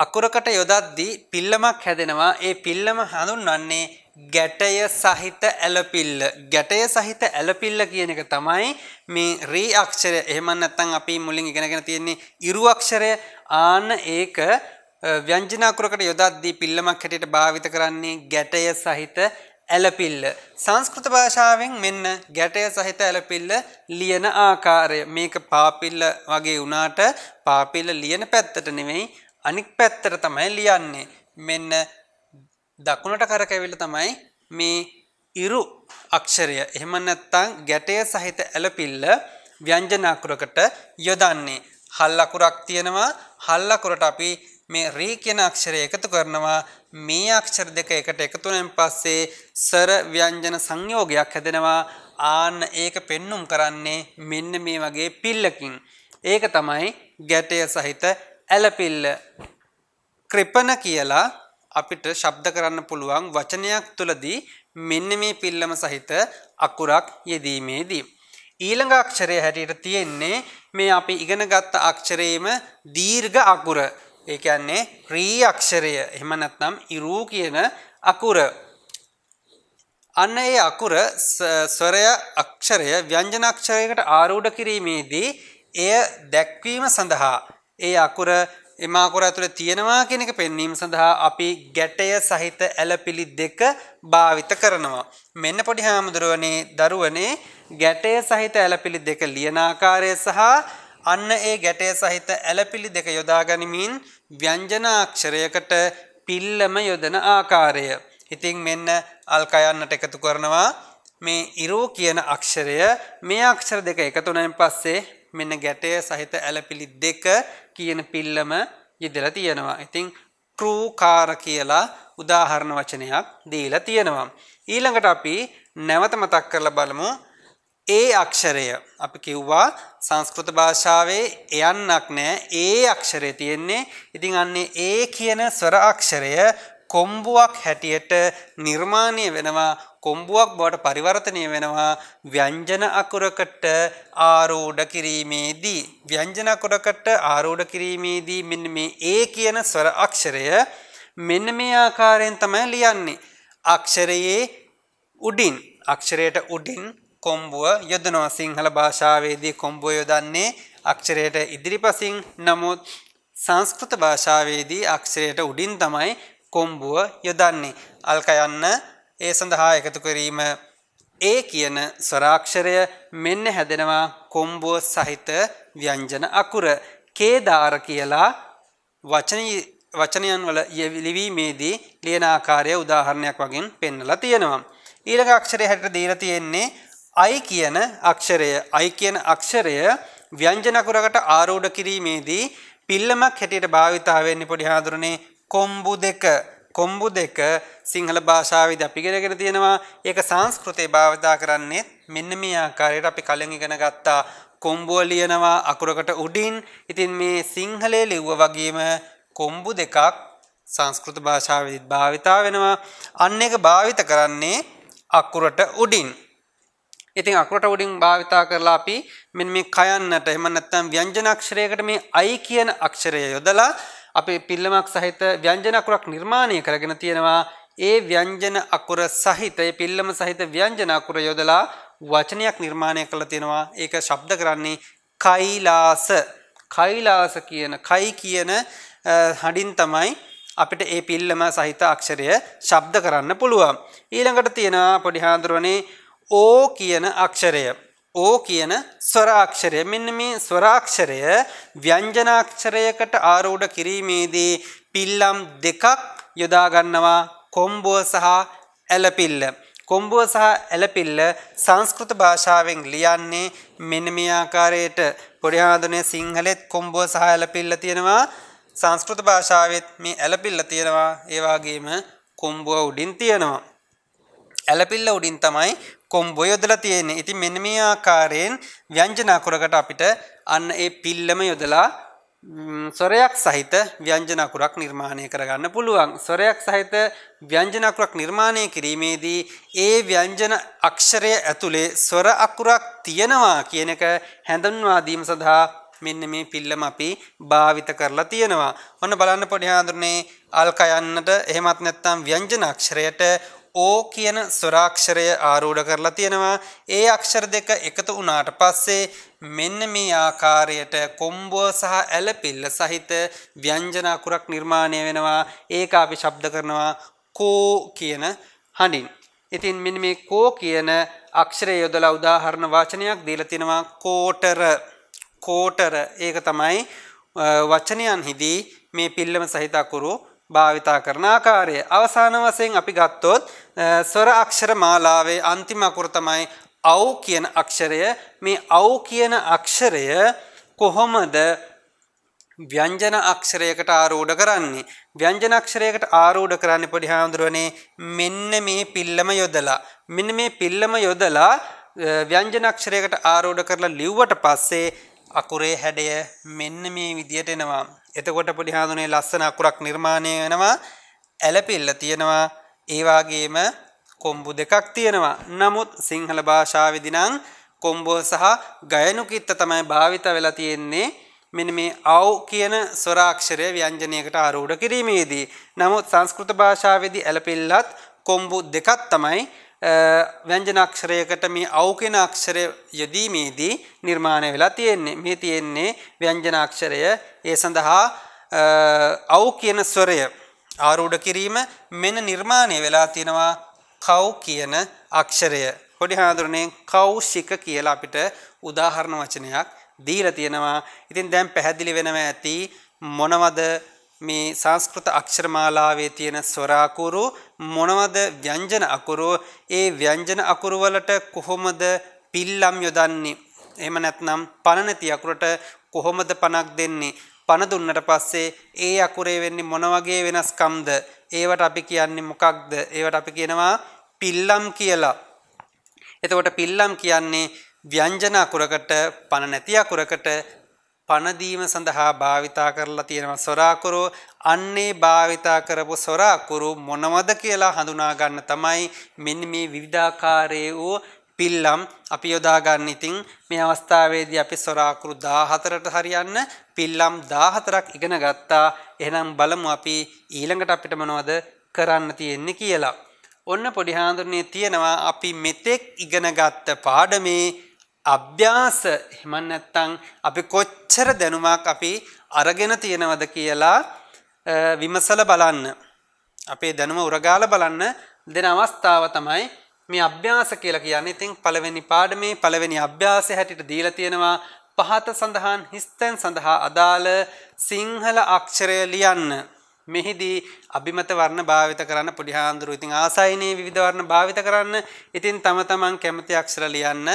S1: අකුරකට යොදද්දී පිල්ලමක් හැදෙනවා ඒ පිල්ලම හඳුන්වන්නේ ගැටය සහිත ඇලපිල්ල ගැටය සහිත ඇලපිල්ල කියන එක තමයි මේ රී අක්ෂරය එහෙම නැත්නම් අපි මුලින් ඉගෙනගෙන තියෙන්නේ ඉරු අක්ෂරය ආන ඒක ව්‍යංජන අකුරකට යොදද්දී පිල්ලමක් හැටියට භාවිත කරන්නේ ගැටය සහිත ඇලපිල්ල සංස්කෘත භාෂාවෙන් මෙන්න ගැටය සහිත ඇලපිල්ල ලියන ආකාරය මේක පාපිල්ල වගේ වුණාට පාපිල්ල ලියන පැත්තට නෙමෙයි අනික් පැත්තර තමයි ලියන්නේ මෙන්න දකුණට කරකැවිල තමයි මේ ඉරු අක්ෂරය එහෙම නැත්තං ගැටය සහිත ඇලපිල්ල ව්‍යංජනාකුරකට යොදන්නේ. හල්ලකුරක් තියෙනවා හල්ලකුරට අපි මේ රී කියන අක්ෂරය එකතු කරනවා මේ අක්ෂර දෙක එකට එකතුනෙන් පස්සේ සර ව්‍යංජන සංයෝගයක් හැදෙනවා ආන්න ඒක පෙන්නුම් කරන්නේ මෙන්න මේ වගේ පිල්ලකින්. ඒක තමයි ගැටය සහිත ඇලපිල්ල ක්‍රිපන කියලා අපිට ශබ්ද කරන්න පුළුවන් වචනයක් තුළදී මෙන්න මේ පිල්ලම සහිත අකුරක් යෙදීමේදී. ඊළඟ අක්ෂරය හැටියට තියෙන්නේ මේ අපි ඉගෙන ගත්ත අක්ෂරයේම දීර්ඝ අකුර. ඒ කියන්නේ රී අක්ෂරය. එහෙම නැත්නම් ඉරූ කියන අකුර. අන්න ඒ අකුර ස්වරය අක්ෂරය ව්‍යංජන අක්ෂරයකට ආරූඪ කිරීමේදී එය දැක්වීම සඳහා ඒ අකුර එම අකුර ඇතුළේ තියෙනවා කියන එක පෙන්වීම සඳහා අපි ගැටය සහිත ඇලපිලි දෙක භාවිත කරනවා. මෙන්න පොඩි හාමුදුරුවනේ දරුවනේ ගැටය සහිත ඇලපිලි දෙක ලියන ආකාරය සහ අන්න ඒ ගැටය සහිත ඇලපිලි දෙක යොදා ගනිමින් ව්‍යංජන අක්ෂරයකට පිල්ලම යොදන ආකාරය. ඉතින් මෙන්න අල්කයන්නට එකතු කරනවා මේ ඉරෝ කියන අක්ෂරය මේ අක්ෂර දෙක එකතුනෙන් පස්සේ මෙන්න ගැටය සහිත ඇලපිලි දෙක කියන පිල්ලම යෙදලා තියෙනවා. ඉතින් ක්‍රූකාර කියලා උදාහරණ වචනයක් දීලා තියෙනවා. ඊළඟට අපි නැවත මතක් කරලා බලමු ඒ අක්ෂරය අපි කිව්වා සංස්කෘත භාෂාවේ එයන්නක් නෑ ඒ අක්ෂරය තියෙන්නේ ඉතින් අන්නේ ඒ කියන ස්වර අක්ෂරය කොම්බුවක් හැටියට නිර්මාණය වෙනවා කොම්බුවක් බවට පරිවර්තනය වෙනවා ව්‍යංජන අකුරකට ආරෝඩ කිරීමේදී ව්‍යංජන අකුරකට ආරෝඩ කිරීමේදී මෙන්න මේ ඒ කියන ස්වර අක්ෂරය මෙන්න මේ ආකාරයෙන් තමයි ලියන්නේ අක්ෂරයේ උඩින් අක්ෂරයට උඩින් කොම්බුව යොදනවා සිංහල භාෂාවේදී කොම්බුව යොදන්නේ අක්ෂරයට ඉදිරිපසින් නමුත් සංස්කෘත භාෂාවේදී අක්ෂරයට උඩින් තමයි කොම්බුව යොදන්නේ අල්ක යන්න ඒ සඳහා එකතු කිරීම ඒ කියන ස්වරාක්ෂරය මෙන්න හැදෙනවා කොම්බුව සහිත ව්‍යංජන අකුර කේදාර කියලා වචන වචනයන් වල ලිවීමේදී ලියන ආකාරය උදාහරණයක් වගෙන් පෙන්වලා තියෙනවා. ඊළඟ අක්ෂරය හැට දීලා තියෙන්නේ අයි කියන අක්ෂරය. අයි කියන අක්ෂරය ව්‍යංජන අකුරකට ආරෝඪ කිරීමේදී පිල්ලමක් හැටියට භාවිතා වෙන්නේ පොඩි හාඳුරනේ කොම්බු දෙක කොම්බු දෙක සිංහල භාෂාවද අපිගෙනගෙන තියෙනවා ඒක සංස්කෘතය භාවිතා කරන්නේත් මෙන්න මේ ආකාරයට අපි කලින් ඉගෙන ගත්තා කොම්බුව ලියනවා අකුරකට උඩින් ඉතින් මේ සිංහලේ ලිව්ව වගේම කොම්බු දෙකක් සංස්කෘත භාෂාවදිත් භාවිතා වෙනවා අන්න එක භාවිත කරන්නේ අකුරට උඩින් ඉතින් අකුරට උඩින් භාවිතා කරලා අපි මෙන්න මේ කයන්නට එහෙම නැත්නම් ව්‍යංජන අක්ෂරයකට මේ අයි කියන අක්ෂරය යොදලා අපි පිල්ලමක් සහිත ව්‍යංජන අකුරක් නිර්මාණය කරගෙන තියෙනවා ඒ ව්‍යංජන අකුර සහිත ඒ පිල්ලම සහිත ව්‍යංජන අකුර යොදලා වචනයක් නිර්මාණය කළ තියෙනවා ඒක ශබ්ද කරන්නේ කයිලාස කයිලාස කියන කයි කියන හඩින් තමයි අපිට ඒ පිල්ලම සහිත අක්ෂරය ශබ්ද කරන්න පුළුවන්. ඊළඟට තියෙනවා පොඩි හාඳුරුවනේ ඕ කියන අක්ෂරය. ඕ කියන ස්වරාක්ෂරය මෙන්න මේ ස්වරාක්ෂරය ව්‍යංජනාක්ෂරයකට ආරෝඩ කිරීමේදී පිල්ලම් දෙකක් යොදාගන්නවා කොම්බුව සහ ඇලපිල්ල. කොම්බුව සහ ඇලපිල්ල සංස්කෘත භාෂාවෙන් ලියන්නේ මෙන්න මේ ආකාරයට පොඩි හාඳුනේ සිංහලෙත් කොම්බුව සහ ඇලපිල්ල තියෙනවා සංස්කෘත භාෂාවෙත් මේ ඇලපිල්ල තියෙනවා ඒ වගේම කොම්බුව උඩින් තියෙනවා ඇලපිල්ල උඩින් තමයි කොම්බෝ යොදල තියෙන්නේ ඉති මෙන මේ ආකාරයෙන් ව්‍යංජනා කුරකට අපිට අන්න ඒ පිල්ලම යොදලා සොරයක් සහිත ව්‍යංජනකුරක් නිර්මාණය කරගන්න පුළුවන්. සොරයක් සහිත ව්‍යංජනකුරක් නිර්මාණය කිරීමේදී ඒ ව්‍යංජන අක්ෂරය ඇතුළේ සොර අකුරක් තියෙනවා කියන එක හැඳන්වාදීම සඳහා මෙන්න මේ පිල්ලම අපි භාවිත කරලා තියෙනවා. ඔන්න බලන්න පොඩි හාඳුරනේ අල්ක යන්නට එහෙමත් නැත්නම් ව්‍යංජන අක්ෂරයට ඕ කියන ස්වරාක්ෂරය ආරූඩ කරලා තියෙනවා ඒ අක්ෂර දෙක එකතු වුණාට පස්සේ මෙන්න මේ ආකාරයට කොම්බුව සහ ඇලපිල්ල සහිත ව්‍යංජන අකුරක් නිර්මාණය වෙනවා ඒක අපි ශබ්ද කරනවා කෝ කියන හඬින්. ඉතින් මෙන්න මේ කෝ කියන අක්ෂරය යොදලා උදාහරණ වාචනයක් දීලා තිනවා කෝටර කෝටර ඒක තමයි වචනයන් හිදී මේ පිල්ලම සහිත අකුරු භාවිතා කරන ආකාරය. අවසාන වශයෙන් අපි ගත්තොත් ස්වර අක්ෂර මාලාවේ අන්තිම අකුර තමයි අව් කියන අක්ෂරය. මේ අව් කියන අක්ෂරය කොහොමද ව්‍යංජන අක්ෂරයකට ආරෝඩ කරන්නේ. ව්‍යංජන අක්ෂරයකට ආරෝඩ කරන්න පොඩි හාමුදුරුවනේ මෙන්න මේ පිල්ලම යොදලා. මෙන්න මේ පිල්ලම යොදලා ව්‍යංජන අක්ෂරයකට ආරෝඩ කරලා ලිව්වට පස්සේ අකුරේ හැඩය මෙන්න මේ විදියට එනවා. එතකොට පොඩි හාදුනේ ලස්සන අකුරක් නිර්මාණය වෙනවා ඇලපෙල්ල තියෙනවා ඒ වගේම කොම්බු දෙකක් තියෙනවා. නමුත් සිංහල භාෂාවේදී නම් කොම්බෝ සහ ගයනුකිත්ත තමයි භාවිත වෙලා තියෙන්නේ. මෙන්න මේ අව් කියන ස්වරාක්ෂරය ව්‍යංජනයකට ආරූඪ කිරීමේදී. නමුත් සංස්කෘත භාෂාවේදී ඇලපෙල්ලත් කොම්බු දෙකක් තමයි ව්‍යංජන අක්ෂරයකට මේ අව් කියන අක්ෂරය යෙදීමේදී නිර්මාණය වෙලා තියෙන්නේ. මේ තියෙන්නේ ව්‍යංජන අක්ෂරය ඒ සඳහා අව් කියන ස්වරය ආරූඪ කිරීම මෙන්න නිර්මාණය වෙලා තිනවා කව් කියන අක්ෂරය. පොඩි හාඳුරනේ කෞෂික කියලා අපිට උදාහරණ වචනයක් දීලා තියෙනවා. ඉතින් දැන් පැහැදිලි වෙනවා ඇති මොනවද මේ සංස්කෘත අක්ෂරමාලාවේ තියෙන ස්වරාකුරු මොනවද ව්‍යංජන අකුරු ඒ ව්‍යංජන අකුරු වලට කොහොමද පිල්ලම් යොදන්නේ එහෙම නැත්නම් පණ නැති අකුරට කොහොමද පණක් දෙන්නේ පණ දුන්නට පස්සේ ඒ අකුරේ වෙන්නේ මොන වගේ වෙනස්කම්ද ඒවට අපි කියන්නේ මොකක්ද ඒවට අපි කියනවා පිල්ලම් කියලා එතකොට පිල්ලම් කියන්නේ ව්‍යංජන අකුරකට පණ නැති අකුරකට පනදීම සඳහා භාවිතා කරලා තියෙනවා සොරාකුරු අන්නේ භාවිතා කරපු සොරාකුරු මොනවද කියලා හඳුනා ගන්න තමයි මෙන්න මේ විවිධාකාරයේ වූ පිල්ලම් අපි යොදා ගන්න ඉතින් මේ අවස්ථාවේදී අපි සොරාකුරු 14ට හරියන්න පිල්ලම් 14ක් ඉගෙන ගත්තා එහෙනම් බලමු අපි ඊළඟට අපිට මොනවද කරන්න තියෙන්නේ කියලා ඔන්න පොඩි හාඳුනේ තියෙනවා අපි මෙතෙක් ඉගෙන ගත්ත පාඩමේ අභ්‍යාස එහෙම නැත්නම් අපි කොච්චර දැනුමක් අපි අරගෙන තියෙනවද කියලා විමසල බලන්න. අපේ දැනුම උරගාල බලන්න දෙන අවස්ථාව තමයි මේ අභ්‍යාස කියලා කියන්නේ. ඉතින් පළවෙනි පාඩමේ පළවෙනි අභ්‍යාසය හැටියට දීලා තියෙනවා පහත සඳහන් හිස්තැන් සඳහා අදාළ සිංහල අක්ෂරය ලියන්න. මෙහිදී අභිමත වර්ණ භාවිත කරන්න පොඩි හාමුදුරු ඉතින් ආසයිනේ විවිධ වර්ණ භාවිත කරන්න ඉතින් තම තමන් කැමති අක්ෂර ලියන්න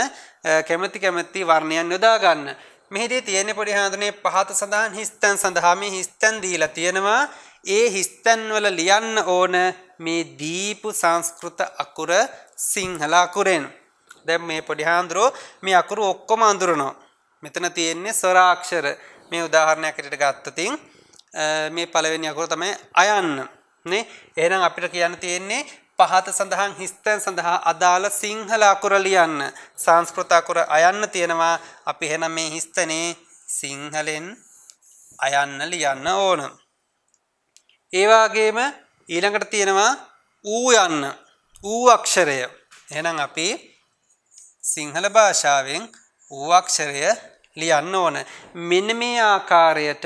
S1: කැමති කැමති වර්ණයන් යොදා ගන්න. මෙහිදී තියෙන පොඩි හාමුදුරනේ පහත සඳහන් හිස්තන් සඳහා මේ හිස්තන් දීලා තියෙනවා. ඒ හිස්තන් වල ලියන්න ඕන මේ දීපු සංස්කෘත අකුර සිංහල අකුරෙන්. දැන් මේ පොඩි හාමුදුරෝ මේ අකුරු ඔක්කොම අඳුරනවා. මෙතන තියෙන්නේ ස්වර අක්ෂර. මේ උදාහරණයක් ඇරෙට ගත්තතින් මේ පළවෙනි අකුර තමයි අයන්න නේ එහෙනම් අපිට කියන්න තියෙන්නේ පහත සඳහන් හිස්තැන් සඳහා අදාළ සිංහල අකුර ලියන්න සංස්කෘත අකුර අයන්න තියෙනවා අපි එහෙනම් මේ හිස්තනේ සිංහලෙන් අයන්න ලියන්න ඕන ඒ වගේම ඊළඟට තියෙනවා ඌ යන්න ඌ අක්ෂරය එහෙනම් අපි සිංහල භාෂාවෙන් ඌ අක්ෂරය ලියන්න ඕන මෙන්න මේ ආකාරයට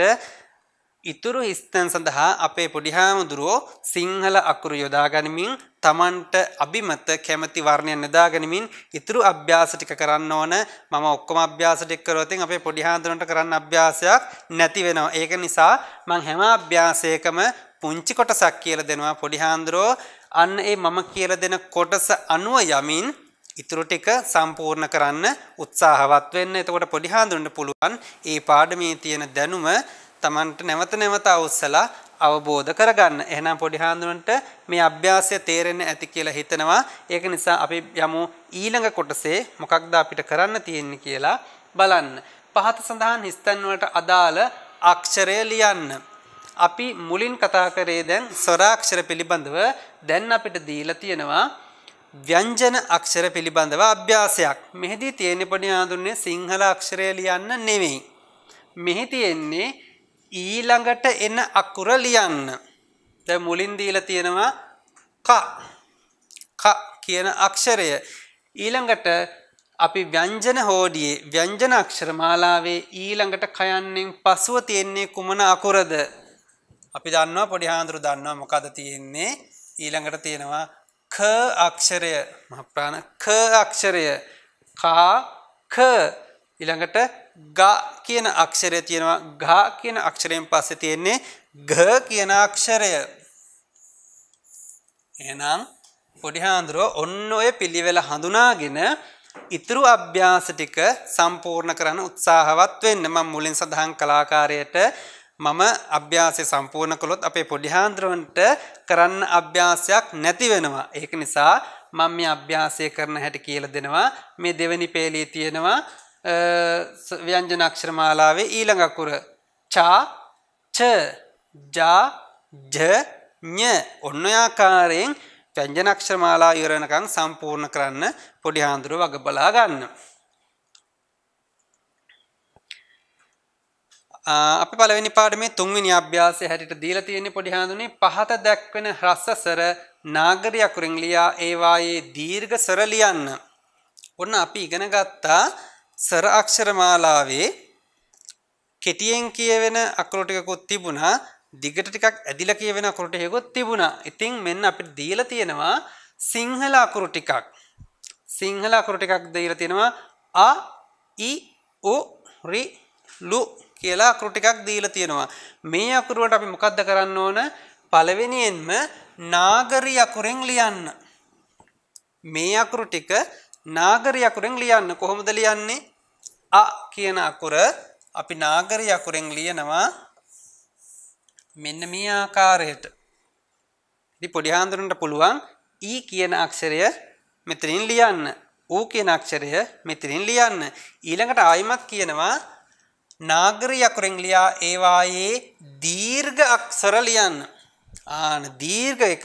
S1: ඉතුරු ස්තන් සඳහා අපේ පොඩිහාමුදුරුවෝ සිංහල අකුරු යොදාගනිමින් තමන්ට අභිමත කැමති වර්ණය නදාගනිමින් ඉතුරු අභ්‍යාස ටික කරන්න ඕන මම ඔක්කොම අභ්‍යාස ටික කරොත් අපේ පොඩිහාඳුරන්ට කරන්න අභ්‍යාසයක් නැති වෙනවා ඒක නිසා මං හැම අභ්‍යාසයකම පුංචි කොටසක් කියලා දෙනවා පොඩිහාඳුරෝ අන්න ඒ මම කියලා දෙන කොටස අනුව යමින් ඉතුරු ටික සම්පූර්ණ කරන්න උත්සාහවත් වෙන්න. එතකොට පොඩි හාඳුන්ට පුළුවන් ඒ පාඩමේ තියෙන දැනුම තමන්ට නැවත නැවත අවස්සලා අවබෝධ කරගන්න. එහෙනම් පොඩි හාඳුනන්ට මේ අභ්‍යාසය තේරෙන්න ඇති කියලා හිතනවා. ඒක නිසා අපි යමු ඊළඟ කොටසේ මොකක්ද අපිට කරන්න තියෙන්නේ කියලා බලන්න. පහත සඳහන් ස්ථන් අදාළ අක්ෂරය ලියන්න. අපි මුලින් කතා කරේ දැන් ස්වරාක්ෂර පිළිබඳව දැන් අපිට දීලා තියෙනවා ව්‍යංජන අක්ෂර පිළිබඳව අභ්‍යාසයක්. මෙහිදී තියෙන පොඩි හාඳුන්නේ සිංහල අක්ෂරය ලියන්න නෙවෙයි. මෙහි තියෙන්නේ ඊළඟට එන අකුර ලියන්න. දැන් මුලින් දීලා තියෙනවා ක ක කියන අක්ෂරය. ඊළඟට අපි ව්‍යංජන හෝඩියේ ව්‍යංජන අක්ෂර මාලාවේ ඊළඟට කයන්නෙන් පසුව තියෙන්නේ කුමන අකුරද? අපි දන්නවා පොඩි හාඳුරු දන්නවා මොකද තියෙන්නේ? ඊළඟට තියෙනවා ක අක්ෂරය මහ ප්‍රාණ ක අක්ෂරය කා ක ඊළඟට ග කියන අක්ෂරය තියෙනවා ගා කියන අක්ෂරයෙන් පස්සේ තියෙන්නේ ග කියන අක්ෂරය එහෙනම් පොඩි හාන්දුරෝ ඔන්න ඔය පිළිවෙල හඳුනාගෙන ඉතුරු අභ්‍යාස ටික සම්පූර්ණ කරන්න උත්සාහවත් වෙන්න මම මුලින් සඳහන් කලාකාරයට මම අභ්‍යාසය සම්පූර්ණ කළොත් අපේ පොඩි හාන්දුරන්ට කරන්න අභ්‍යාසයක් නැති වෙනවා. ඒක නිසා මම මේ අභ්‍යාසය කරන හැටි කියලා දෙනවා. මේ දෙවෙනි පේළියේ තියෙනවා ව්‍යංජන අක්ෂර මාලාවේ ඊළඟ අකුර චා ච ජා ජ ඤ ඔන්න ආකාරයෙන් ව්‍යංජන අක්ෂර මාලා ඉවරනකම් සම්පූර්ණ කරන්න පොඩි හාඳුර වග බලා ගන්න. අපි පළවෙනි පාඩමේ තුන්වෙනි අභ්‍යාසය හැටියට දීලා තියෙන පොඩි හාඳුනේ පහත දැක්වෙන හ්‍රස්ව ස්වර නාගරිය අකුරින් ලියා ඒවායේ දීර්ඝ ස්වර ලියන්න. ඔන්න අපි ඉගෙන ගත්තා සර අක්ෂර මාලාවේ කෙටියෙන් කියවෙන අකුරු ටිකකුත් තිබුණා දිගට ටිකක් ඇදිලා කියවෙන අකුරු ටිකකුත් තිබුණා. ඉතින් මෙන්න අපිට දීලා තියෙනවා සිංහල අකුරු ටිකක්. සිංහල අකුරු ටිකක් දීලා තියෙනවා අ ඉ උ රි ලු කියලා අකුරු ටිකක් දීලා තියෙනවා. මේ අකුරුවට අපි මොකද්ද කරන්න ඕන? පළවෙනියෙන්ම නාගරි අකුරෙන් ලියන්න. මේ අකුරු ටික නාගරි අකුරෙන් ලියන්න කොහොමද ලියන්නේ අ කියන අකුර අපි නාගරි අකුරෙන් ලියනවා මෙන්න මේ ආකාරයට ඉතින් පොඩි හාමුදුරන්ට පුළුවන් ඊ කියන අක්ෂරය මෙතනින් ලියන්න ඌ කියන අක්ෂරය මෙතනින් ලියන්න ඊළඟට ආයිමත් කියනවා නාගරි අකුරෙන් ලියා ඒවායේ දීර්ඝ අක්ෂර ලියන්න ආන දීර්ඝ එක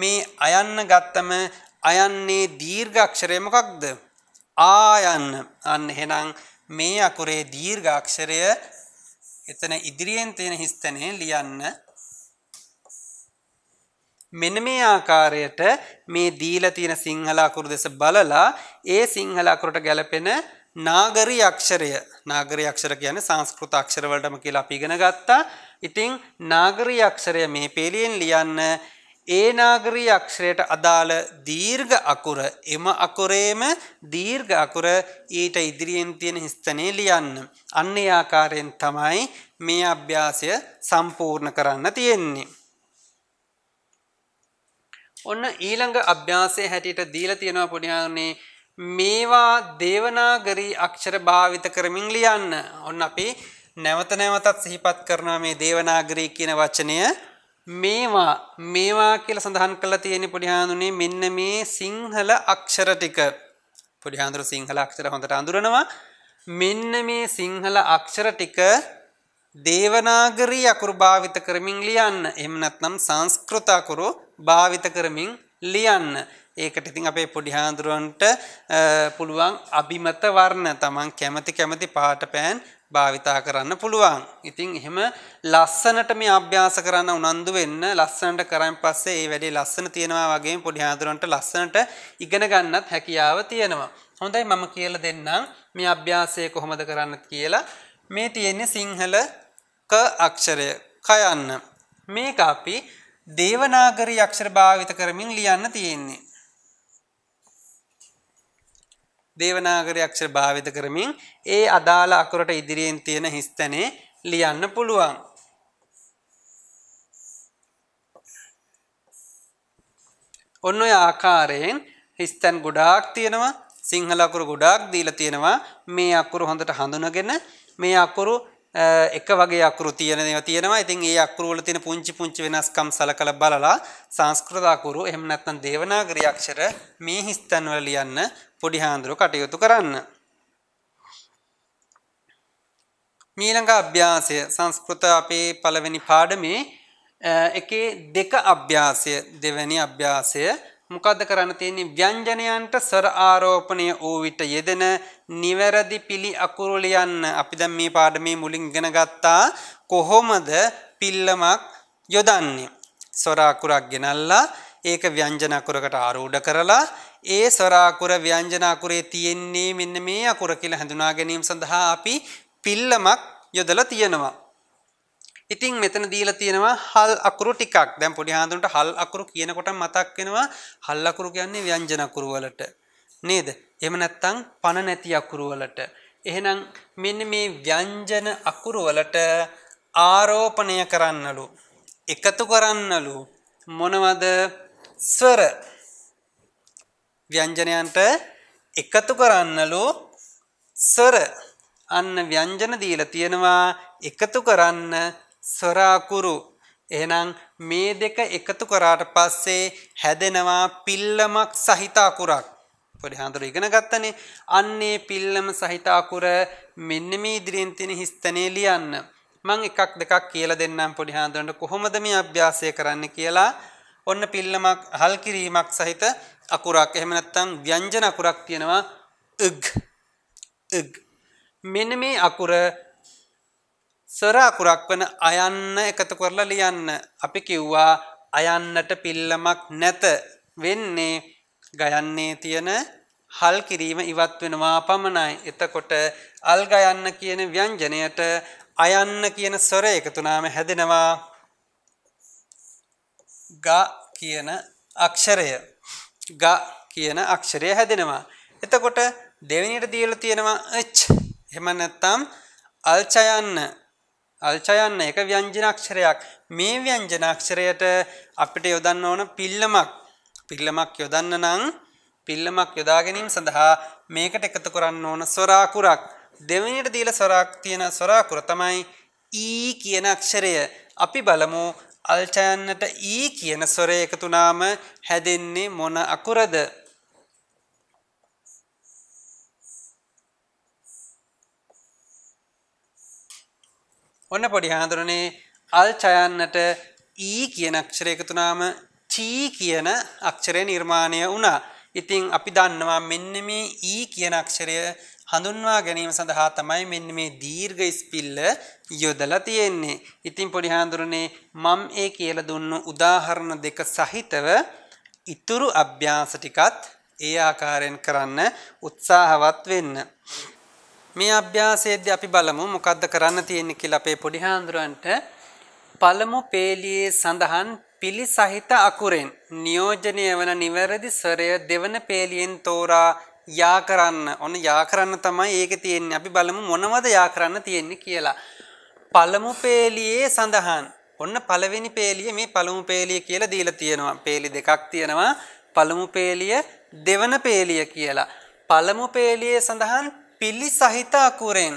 S1: මේ අයන්න ගත්තම අයන්නේ දීර්ඝක්ෂරය මොකක්ද ආයන්න අන්න එහෙනම් මේ අකුරේ දීර්ඝක්ෂරය එතන ඉදිරියෙන් තියෙන හිස්තැනේ ලියන්න මෙන්න මේ ආකාරයට මේ දීලා තියෙන සිංහල අකුරු දෙස බලලා ඒ සිංහල අකුරට ගැලපෙන නාගරි අක්ෂරය නාගරි අක්ෂර කියන්නේ සංස්කෘත අක්ෂර වලටම කියලා අපි ඉගෙන ගත්තා. ඉතින් නාගරි අක්ෂරය මේ පෙළියෙන් ලියන්න ඒ නාගරී අක්ෂරයට අදාළ දීර්ඝ අකුර එම අකුරේම දීර්ඝ අකුර ඊට ඉදිරියෙන් තියෙන හිස්තනේ ලියන්න. අන්න ආකාරයෙන් තමයි මේ අභ්‍යාසය සම්පූර්ණ කරන්න තියෙන්නේ. ඔන්න ඊළඟ අභ්‍යාසයේ හැටියට දීලා තියෙනවා පුණ්‍යාගනේ මේවා දේවනාගරී අක්ෂර භාවිත කරමින් ලියන්න. ඔන්න අපි නැවත නැවතත් සිහිපත් කරනවා මේ දේවනාගරී කියන වචනය මේවා මේවා කියලා සඳහන් කළ තියෙන පොඩිහාඳුනේ මෙන්න මේ සිංහල අක්ෂර ටික පොඩිහාඳුරු සිංහල අක්ෂර හොඳට අඳුරනවා මෙන්න මේ සිංහල අක්ෂර ටික දේවනාගරී අකුරු භාවිත කරමින් ලියන්න එහෙම නැත්නම් සංස්කෘත අකුරු භාවිත කරමින් ලියන්න ඒකට ඉතින් අපේ පොඩි හාඳුරුවන්ට පුළුවන් අභිමත වර්ණ තමන් කැමති කැමති පාට පෑන් භාවිතා කරන්න පුළුවන්. ඉතින් එහෙම ලස්සනට මේ අභ්‍යාස කරන්න උනන්දු වෙන්න ලස්සනට කරන් පස්සේ ඒ වැඩේ ලස්සන තියෙනවා වගේම පොඩි හාමුදුරන්ට ලස්සනට ඉගෙන ගන්නත් හැකියාව තියෙනවා. හොඳයි මම කියලා දෙන්නම් මේ අභ්‍යාසය කොහොමද කරන්න කියලා. මේ තියෙන්නේ සිංහල ක අක්ෂරය කයන්න. මේක අපි දේවනාගරි අක්ෂර භාවිත කරමින් ලියන්න තියෙන්නේ. දේවනාගරි අක්ෂර භාවිත කරමින් ඒ අදාළ අකුරට ඉදිරියෙන් තියෙන හිස්තැනේ ලියන්න පුළුවන්. ඔන්න ඔය ආකාරයෙන් හිස්තැන් ගොඩාක් තියෙනවා සිංහල අකුරු ගොඩාක් දීලා තියෙනවා මේ අකුරු හොඳට හඳුනගෙන මේ අකුරු එක වගේ අකුරු තියෙන ඒවා තියෙනවා. ඉතින් ඒ අකුරු වල තියෙන පුංචි පුංචි වෙනස්කම් සලකලා බලලා සංස්කෘත අකුරු එහෙම නැත්නම් දේවනාගරි අක්ෂර මේ හිස්තැන් වල ලියන්න පොඩි හාන්දුරු කටයුතු කරන්න. මීළඟ අභ්‍යාසය සංස්කෘත අපේ පළවෙනි පාඩමේ එකේ දෙක අභ්‍යාසය දෙවැනි අභ්‍යාසය මොකද කරන්න තියෙන්නේ ව්‍යංජනයන්ට සර ආරෝපණය වූ විට යෙදෙන නිවැරදි පිළි අකුරු ලියන්න අපි දැන් මේ පාඩමේ මුලින් ඉගෙන ගත්තා කොහොමද පිල්ලමක් යොදන්නේ සොර අකුරක් ගෙනල්ලා ඒක ව්‍යංජන අකුරකට ආරූඪ කරලා ඒ ස්වරාකුර ව්‍යංජනාකුරේ තියෙන්නේ මෙන්න මේ අකුර කියලා හඳුනා ගැනීම සඳහා අපි පිල්ලමක් යොදලා තියෙනවා. ඉතින් මෙතන දීලා තියෙනවා හල් අකුරු ටිකක්. දැන් පොඩි හාඳුන්ට හල් අකුරු කියනකොට මතක් වෙනවා හල් අකුරු කියන්නේ ව්‍යංජන අකුරු වලට. නේද? එහෙම නැත්නම් පන නැති අකුරු වලට. එහෙනම් මෙන්න මේ ව්‍යංජන අකුරු වලට ආරෝපණය කරන්නලු එකතු කරන්නලු මොනවද ස්වර ව්‍යංජනයන්ට එකතු කරන්නලු ස්වර අන්න ව්‍යංජන දීලා තියෙනවා එකතු කරන්න ස්වරාකුරු එහෙනම් මේ දෙක එකතු කරාට පස්සේ හැදෙනවා පිල්ලමක් සහිත අකුරක් පොඩි හඳුර ඉගෙන ගත්තනේ අන්නේ පිල්ලම සහිත අකුර මෙන්න මේ ඉදිරියෙන් තියෙන හිස්තනේ ලියන්න මං එකක් දෙකක් කියලා දෙන්නම් පොඩි හඳුරන්න කොහොමද මේ අභ්‍යාසය කරන්න කියලා ඔන්න පිල්ලමක් හල් කිරීමක් සහිත අකුරක් එහෙම නැත්නම් ව්‍යංජන අකුරක් තියෙනවා ըග් ըග් මෙන්න මේ අකුර සර අකුරක් වන අයන්න එකතු කරලා ලියන්න අපි කිව්වා අයන්නට පිල්ලමක් නැත වෙන්නේ ගයන්නේ තියෙන හල් කිරීම ඉවත් වෙනවා පමණයි එතකොට අල් ගයන්න කියන ව්‍යංජනයට අයන්න කියන ස්වර එකතුනාම හැදෙනවා ග කියන අක්ෂරය ග කියන අක්ෂරය හැදෙනවා. එතකොට දෙවෙනියට දීලා තියෙනවා එච්. එහෙම නැත්නම් අල්චයන්න අල්චයන්න එක ව්‍යංජන අක්ෂරයක්. මේ ව්‍යංජන අක්ෂරයට අපිට යොදන්න ඕන පිල්ලමක්. පිල්ලමක් යොදන්න නම් පිල්ලමක් යොදා ගැනීම සඳහා මේකට එකතු කරන්න ඕන ස්වරාකුරක්. දෙවෙනියට දීලා ස්වරක් තියෙන ස්වරාකුර තමයි ඊ e කියන අක්ෂරය. අපි බලමු අල්ටයන්නට ඊ e කියන ස්වරය එකතුනාම හැදෙන්නේ මොන අකුරද ඔන්න පොඩි හාඳුරනේ අල්චයන්නට ඊ e කියන අක්ෂරය එකතුනාම චී කියන අක්ෂරය නිර්මාණය වුණා. ඉතින් අපි දන්නවා මෙන්න මේ ඊ e කියන අක්ෂරය හඳුන්වා ගැනීම සඳහා තමයි මෙන්න මේ දීර්ඝ ස්පිල්ල යොදලා තියෙන්නේ. ඉතින් පොඩි හාඳුරනේ මම ඒ කියලා දුන්නු උදාහරණ දෙක සහිතව ඉතුරු අභ්‍යාස ටිකත් ඒ ආකාරයෙන් කරන්න උත්සාහවත් වෙන්න. මේ අභ්‍යාසයේදී අපි බලමු මොකද්ද කරන්න තියෙන්නේ කියලා අපේ පොඩි හාඳුරන්ට පළමු පේලියේ සඳහන් පිළිසහිත අකුරෙන් නියෝජනය වන නිවැරදි ස්වරය දෙවන පේලියෙන් තෝරා යා කරන්න ඔන්න යා කරන්න තමයි ඒක තියෙන්නේ අපි බලමු මොනවද යා කරන්න තියෙන්නේ කියලා. පළමු පේලියේ සඳහන්. ඔන්න පළවෙනි පේලිය මේ පළමු පේලිය කියලා දීලා තියෙනවා. පේලි දෙකක් තියෙනවා. පළමු පේලිය දෙවන පේලිය කියලා. පළමු පේලියේ සඳහන් පිලි සහිත අකුරෙන්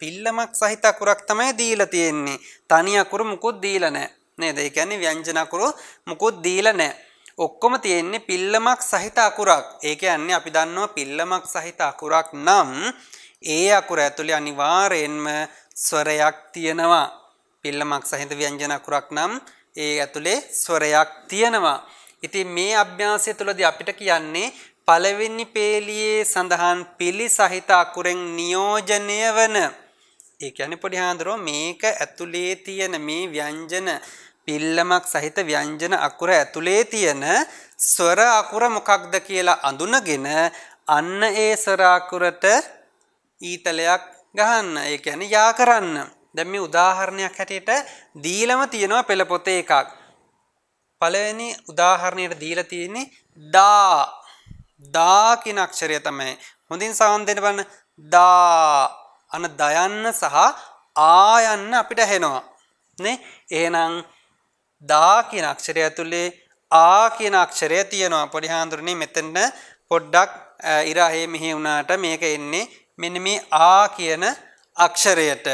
S1: පිල්ලමක් සහිත අකුරක් තමයි දීලා තියෙන්නේ. තනි අකුරු මුකුත් දීලා නැහැ. නේද? ඒ කියන්නේ ව්‍යංජන අකුරු මුකුත් දීලා නැහැ. ඔක්කොම තියෙන්නේ පිල්ලමක් සහිත අකුරක්. ඒ කියන්නේ අපි දන්නවා පිල්ලමක් සහිත අකුරක් නම් ඒ අකුර ඇතුලේ අනිවාර්යෙන්ම ස්වරයක් තියෙනවා. පිල්ලමක් සහිත ව්‍යංජන අකුරක් නම් ඒ ඇතුලේ ස්වරයක් තියෙනවා. ඉතින් මේ අභ්‍යාසය තුළදී අපිට කියන්නේ පළවෙනි පේලියේ සඳහන් පිළි සහිත අකුරෙන් නියෝජනය වන ඒ කියන්නේ පොඩි හාඳුරෝ මේක ඇතුලේ තියෙන මේ ව්‍යංජන පිල්ලමක් සහිත ව්‍යංජන අකුර ඇතුලේ තියෙන ස්වර අකුර මොකක්ද කියලා අඳුනගෙන අන්න ඒ ස්වර අකුරට ඊතලයක් ගහන්න. ඒ කියන්නේ යා කරන්න. දැන් මේ උදාහරණයක් හැටියට දීලම තියෙනවා පෙළ පොතේ එකක්. පළවෙනි උදාහරණයට දීලා තියෙන්නේ දා. දා කියන අක්ෂරය තමයි. හොඳින් සවන් දෙන්න බලන්න. දා. අන දයන්න සහ ආයන්න අපිට ඇහෙනවා. නේ? එහෙනම් දා කියන අක්ෂරය ඇතුලේ ආ කියන අක්ෂරය තියෙනවා පොඩි හාඳුරනේ මෙතන පොඩ්ඩක් ඉරාහේ මෙහි වුණාට මේක එන්නේ මෙන්න මේ ආ කියන අක්ෂරයට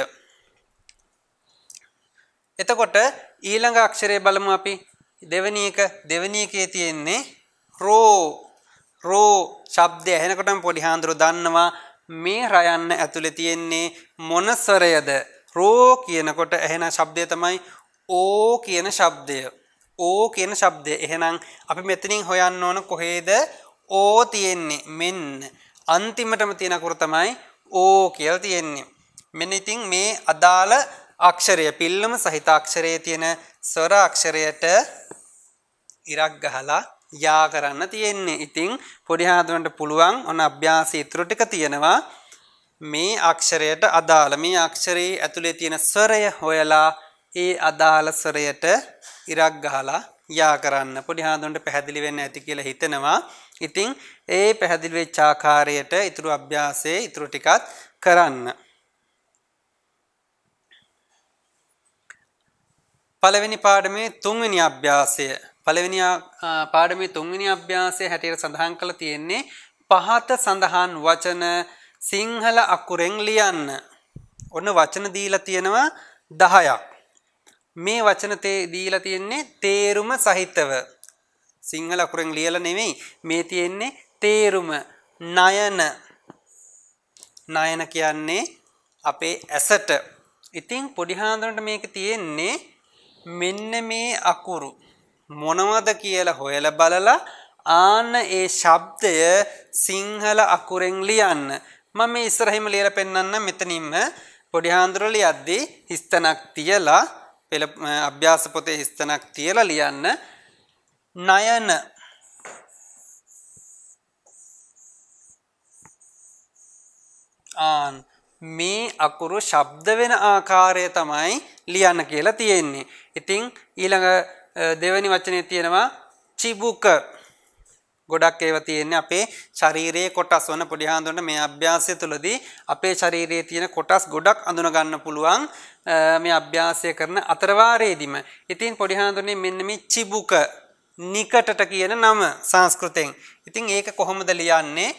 S1: එතකොට ඊළඟ අක්ෂරය බලමු අපි දෙවෙනි එක දෙවෙනි එකේ තියෙන්නේ රෝ රෝ ශබ්දය ඇහෙනකොටම පොඩි හාඳුරු දන්නවා මේ රයන්න ඇතුලේ තියෙන්නේ මොන ස්වරයද රෝ කියනකොට ඇහෙන ශබ්දය තමයි ඕ කියන ශබ්දය ඕ කියන ශබ්දය එහෙනම් අපි මෙතනින් හොයන්න ඕන කොහේද ඕ තියෙන්නේ මෙන්න අන්තිමටම තියෙන අකුර තමයි ඕ කියලා තියෙන්නේ මෙන්න ඉතින් මේ අදාළ අක්ෂරය පිල්ලම සහිත අක්ෂරයේ තියෙන ස්වර අක්ෂරයට ඉරක් ගහලා යා කරන්න තියෙන්නේ ඉතින් පොඩි හාදුවන්ට පුළුවන් ඔන්න අභ්‍යාස ඉතුරු ටික තියෙනවා මේ අක්ෂරයට අදාළ මේ අක්ෂරයේ ඇතුලේ තියෙන ස්වරය හොයලා ඒ අදාළ ස්වරයට ඉරක් ගහලා යා කරන්න පොඩි හාඳුන්ට පැහැදිලි වෙන්න ඇති කියලා හිතනවා. ඉතින් ඒ පැහැදිලි වෙච්ච ආකාරයට ඊතුරු අභ්‍යාසයේ ඊතුරු ටිකත් කරන්න. පළවෙනි පාඩමේ තුන්වෙනි අභ්‍යාසය පළවෙනි පාඩමේ තුන්වෙනි අභ්‍යාසය හැටියට සඳහන් කළ තියෙන්නේ පහත සඳහන් වචන සිංහල අකුරෙන් ලියන්න. ඔන්න වචන දීලා තියෙනවා 10ක්. මේ වචන දීලා තියෙන්නේ තේරුම සහිතව. සිංහල අකුරෙන් ලියලා නෙමෙයි මේ තියෙන්නේ තේරුම නයන නයන කියන්නේ අපේ ඇසට. ඉතින් පොඩි හාඳුනට මේක තියෙන්නේ මෙන්න මේ අකුරු මොනවද කියලා හොයලා බලලා ආන ඒ ශබ්දය සිංහල අකුරෙන් ලියන්න. මම මේ ඉස්සරහින්ම ලියලා පෙන්නන්න මෙතනින්ම පොඩි හාඳුර ලියද්දී හිස්තනක් තියලා පෙළ අභ්‍යාස පොතේ හිස්තනක් තියලා ලියන්න නයන ආන් මේ අකුරු ශබ්ද වෙන ආකාරය තමයි ලියන්න කියලා තියෙන්නේ. ඉතින් ඊළඟ දෙවැනි වචනේ තියෙනවා චිබුක ගොඩක් ඒව තියෙන්නේ අපේ ශරීරයේ කොටස් වන පොඩි හාඳුනට මේ අභ්‍යාසය තුළදී අපේ ශරීරයේ තියෙන කොටස් ගොඩක් අඳුන ගන්න පුළුවන් මේ අභ්‍යාසය කරන අතරවාරයේදීම. ඉතින් පොඩි හාඳුනේ මෙන්න මේ චිබුක නිකටට කියන නම සංස්කෘතෙන්. ඉතින් ඒක කොහොමද ලියන්නේ?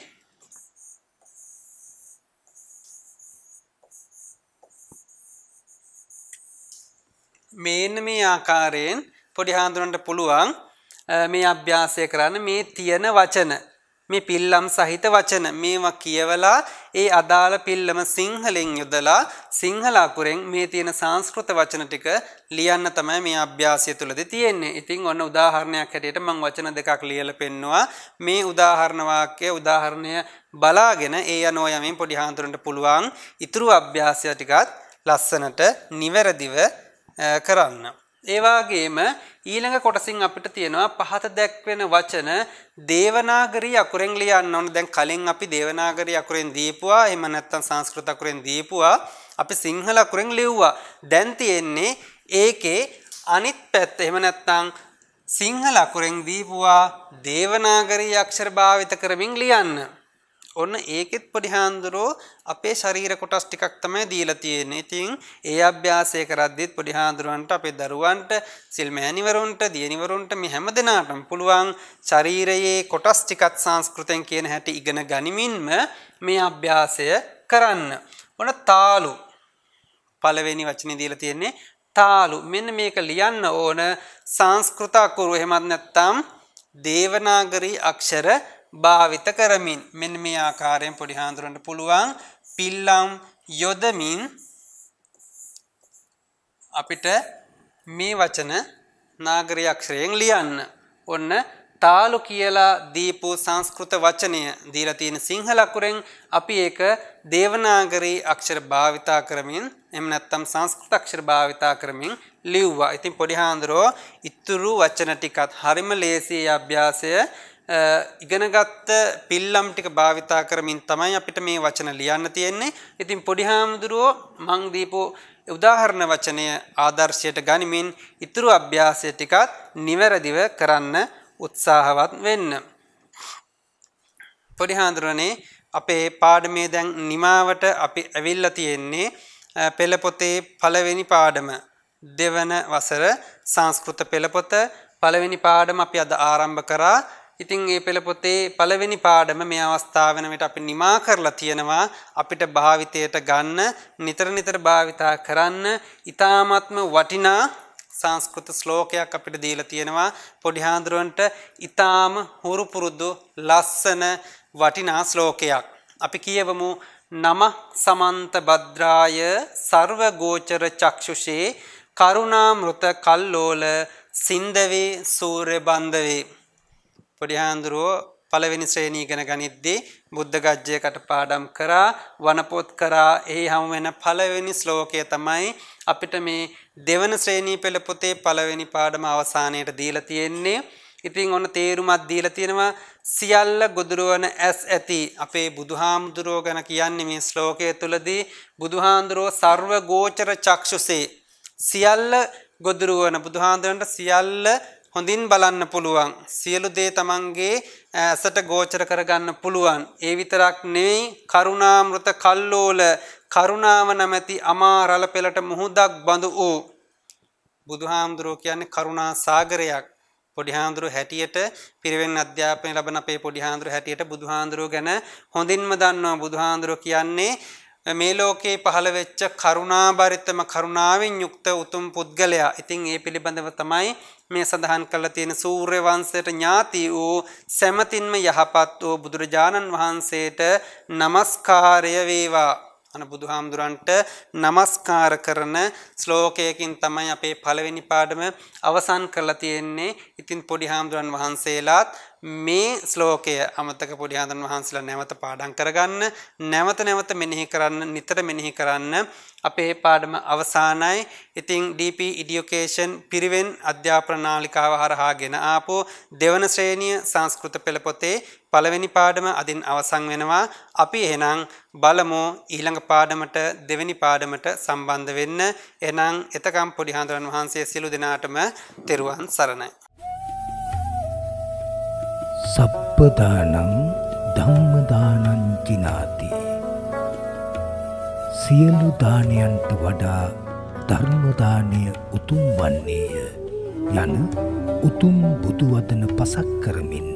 S1: මේන්න මේ ආකාරයෙන් පොඩි හාඳුනට පුළුවන් මේ අභ්‍යාසය කරන්න මේ තියෙන වචන මේ පිල්ලම් සහිත වචන මේවා කියවලා ඒ අදාළ පිල්ලම සිංහලෙන් යොදලා සිංහල අකුරෙන් මේ තියෙන සංස්කෘත වචන ටික ලියන්න තමයි මේ අභ්‍යාසය තුලදී තියෙන්නේ. ඉතින් ඔන්න උදාහරණයක් හැටියට මම වචන දෙකක් ලියලා පෙන්නවා. මේ උදාහරණ වාක්‍ය උදාහරණය බලාගෙන ඒ අනුව යමින් පොඩි හාමුදුරන්ට පුළුවන් ඊතුරු අභ්‍යාසය ටිකත් ලස්සනට නිවැරදිව කරන්න. ඒවාගේම ඊළඟ කොටසින් අපිට තියෙනවා පහත දැක්වෙන වචන දේවනාගරී අකුරෙන් ලියන්න ඕන දැන් කලින් අපි දේවනාගරී අකුරෙන් දීපුවා එහෙම නැත්නම් සංස්කෘත අකුරෙන් දීපුවා අපි සිංහල අකුරෙන් ලිව්වා දැන් තියෙන්නේ ඒකේ අනිත් පැත්ත එහෙම නැත්නම් සිංහල අකුරෙන් දීපුවා දේවනාගරී අක්ෂර භාවිත කරමින් ලියන්න ඔන්න ඒකෙත් පොඩි හාමුදුරුවෝ අපේ ශරීර කොටස් ටිකක් තමයි දීලා තියෙන්නේ. ඉතින් ඒ අභ්‍යාසය කරද්දිත් පොඩි හාමුදුරුවන්ට අපේ දරුවන්ට සිල් මෑණිවරුන්ට දියණිවරුන්ට මේ හැමදෙනාටම පුළුවන් ශරීරයේ කොටස් ටිකත් සංස්කෘතෙන් කියන හැටි ඉගෙන ගනිමින්ම මේ අභ්‍යාසය කරන්න. ඔන්න තාලු පළවෙනි වචනේ දීලා තියෙන්නේ තාලු. මෙන්න මේක ලියන්න ඕන සංස්කෘත අකුරු එහෙමත් නැත්නම් දේවනාගරී අක්ෂර භාවිත කරමින් මෙන්න මේ ආකාරයෙන් පොඩි හාමුදුරන්ට පුළුවන් පිල්ලම් යොදමින් අපිට මේ වචන නාගරී අක්ෂරයෙන් ලියන්න. ඔන්න තාලු කියලා දීපු සංස්කෘත වචනය දීලා තියෙන සිංහල අකුරෙන් අපි ඒක දේවනාගරී අක්ෂර භාවිතා කරමින් එහෙම නැත්නම් සංස්කෘත අක්ෂර භාවිතා කරමින් ලිව්වා. ඉතින් පොඩි හාමුදුරෝ ඉතුරු වචන ටිකත් හරිම ලේසියි අභ්‍යාසය ඉගෙනගත්ත පිල්ලම් ටික භාවිතා කරමින් තමයි අපිට මේ වචන ලියන්න තියෙන්නේ. ඉතින් පොඩි හාමුදුරුවෝ මං දීපෝ උදාහරණ වචනය ආදර්ශයට ගනිමින් ඉතුරු අභ්‍යාසය ටිකත් නිවැරදිව කරන්න උත්සාහවත් වෙන්න. පොඩි හාමුදුරනේ අපේ පාඩමේ දැන් නිමාවට අපි ඇවිල්ලා තියෙන්නේ පෙළපොතේ පළවෙනි පාඩම දෙවන වසර සංස්කෘත පෙළපොත පළවෙනි පාඩම අපි අද ආරම්භ කරා ඉතින් ඒ පෙළ පොතේ පළවෙනි පාඩම මේ අවස්ථාව වෙනවිට අපි නිමා කරලා තියෙනවා අපිට භාවිතයට ගන්න නිතර නිතර භාවිතා කරන්න ඊ타මාත්ම වටිනා සංස්කෘත ශ්ලෝකයක් අපිට දීලා තියෙනවා පොඩි හාඳුරන්ට ඊ타ම හුරු පුරුදු ලස්සන වටිනා ශ්ලෝකයක් අපි කියවමු නම සමන්ත භද්‍රාය සර්ව ගෝචර චක්ෂුෂේ කරුණාමෘත කල්ලෝල සින්දවේ සූර්ය බන්දවේ පොඩි හාමුදුරුවෝ පළවෙනි ශ්‍රේණී ඉගෙන ගනිද්දී බුද්ධ ගජ්ජයකට පාඩම් කරා වනපොත් කරා එහි හමු වෙන පළවෙනි ශ්ලෝකය තමයි අපිට මේ දෙවන ශ්‍රේණී පෙළ පොතේ පළවෙනි පාඩම අවසානයේට දීලා තියෙන්නේ. ඉතින් ඔන්න තේරුමක් දීලා තියෙනවා සියල්ල ගොදුරවන ඇස් ඇති අපේ බුදුහාමුදුරෝ ගැන කියන්නේ මේ ශ්ලෝකය තුලදී බුදුහාඳුරෝ සර්ව ගෝචර චක්ෂුසේ සියල්ල ගොදුරවන බුදුහාඳුරන්ට සියල්ල හොඳින් බලන්න පුළුවන්. සියලු දේ තමන්ගේ ඇසට ගෝචර කරගන්න පුළුවන්. ඒ විතරක් නෙවෙයි කරුණාමෘත කල්ලෝල කරුණාව නැමැති අමා රළ පෙළට මුහුදක් බඳු වූ බුදුහාමුදුරුවෝ කියන්නේ කරුණා සාගරයක්. පොඩි හාමුදුරුවෝ හැටියට පිරිවෙන් අධ්‍යාපනය ලබන අපේ පොඩි හාමුදුරුවෝ හැටියට බුදුහාමුදුරුවෝ ගැන හොඳින්ම දන්නවා. බුදුහාමුදුරුවෝ කියන්නේ මේ ලෝකයේ පහළ වෙච්ච කරුණාබරිතම කරුණාවෙන් යුක්ත උතුම් පුද්ගලයා. ඉතින් ඒ පිළිබඳව තමයි මේ සඳහන් කළ තියෙන සූර්ය වංශයට ඥාති වූ සැමතින්ම යහපත් වූ බුදුරජාණන් වහන්සේට নমස්කාරය වේවා. අන බුදුහාමුදුරන්ට নমස්කාර කරන ශ්ලෝකයකින් තමයි අපේ පළවෙනි පාඩම අවසන් කරලා තියෙන්නේ. ඉතින් පොඩි හාමුදුරන් වහන්සේලාත් මේ ශ්ලෝකය අමතක පොඩි හාමුදුරන් වහන්සේලා නැවත පාඩම් කරගන්න, නැවත නැවත මෙනෙහි කරන්න, නිතර මෙනෙහි කරන්න. අපේ පාඩම අවසානයි ඉතිං DP ඉඩියෝකේෂන් පිරිවෙන් අධ්‍යාප්‍රනාලිකාව හරහා ගෙන ආපු දෙවන ශ්‍රේණිය සංස්කෘත පෙළපොතේ පළවෙනි පාඩම අදින් අවසං වෙනවා අපි එහෙනම් බලමෝ ඊළඟ පාඩමට දෙවැනි පාඩමට සම්බන්ධ වෙන්න එනම් එතකම් පොඩිහාඳුරන් වහන්සේ සිලු දෙනාටම තෙරුවන් සරණයි. සප්පදානං ධම්මදානංචිනාත් සියලු දානයන්ට වඩා ධර්මදානය උතුම් වන්නේය යන උතුම් බුදුවදන පසක් කරමින්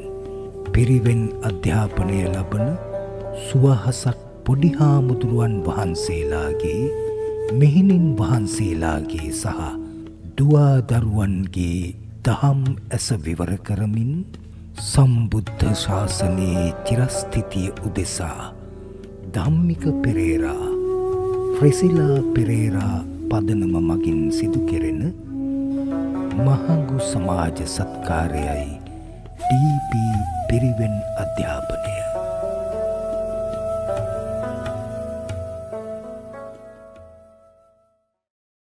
S1: පිරිවෙන් අධ්‍යාපනය ලබන සුවහසක් පොඩි හාමුදුරුවන් වහන්සේලාගේ මෙහිණින් වහන්සේලාගේ සහ දුවාදරුවන්ගේ දහම් ඇස විවර කරමින් සම්බුද්ධ ශාසනයේ චිරස්ථිතිය උදෙසා ධම්මික පෙරේරා ප්‍රෙසිලා පෙරේරා පදනම මගින් සිදු කෙරෙන මහඟු සමාජ සත්කාරයයි ඩීපී පිරිවෙන් අධ්‍යාපනය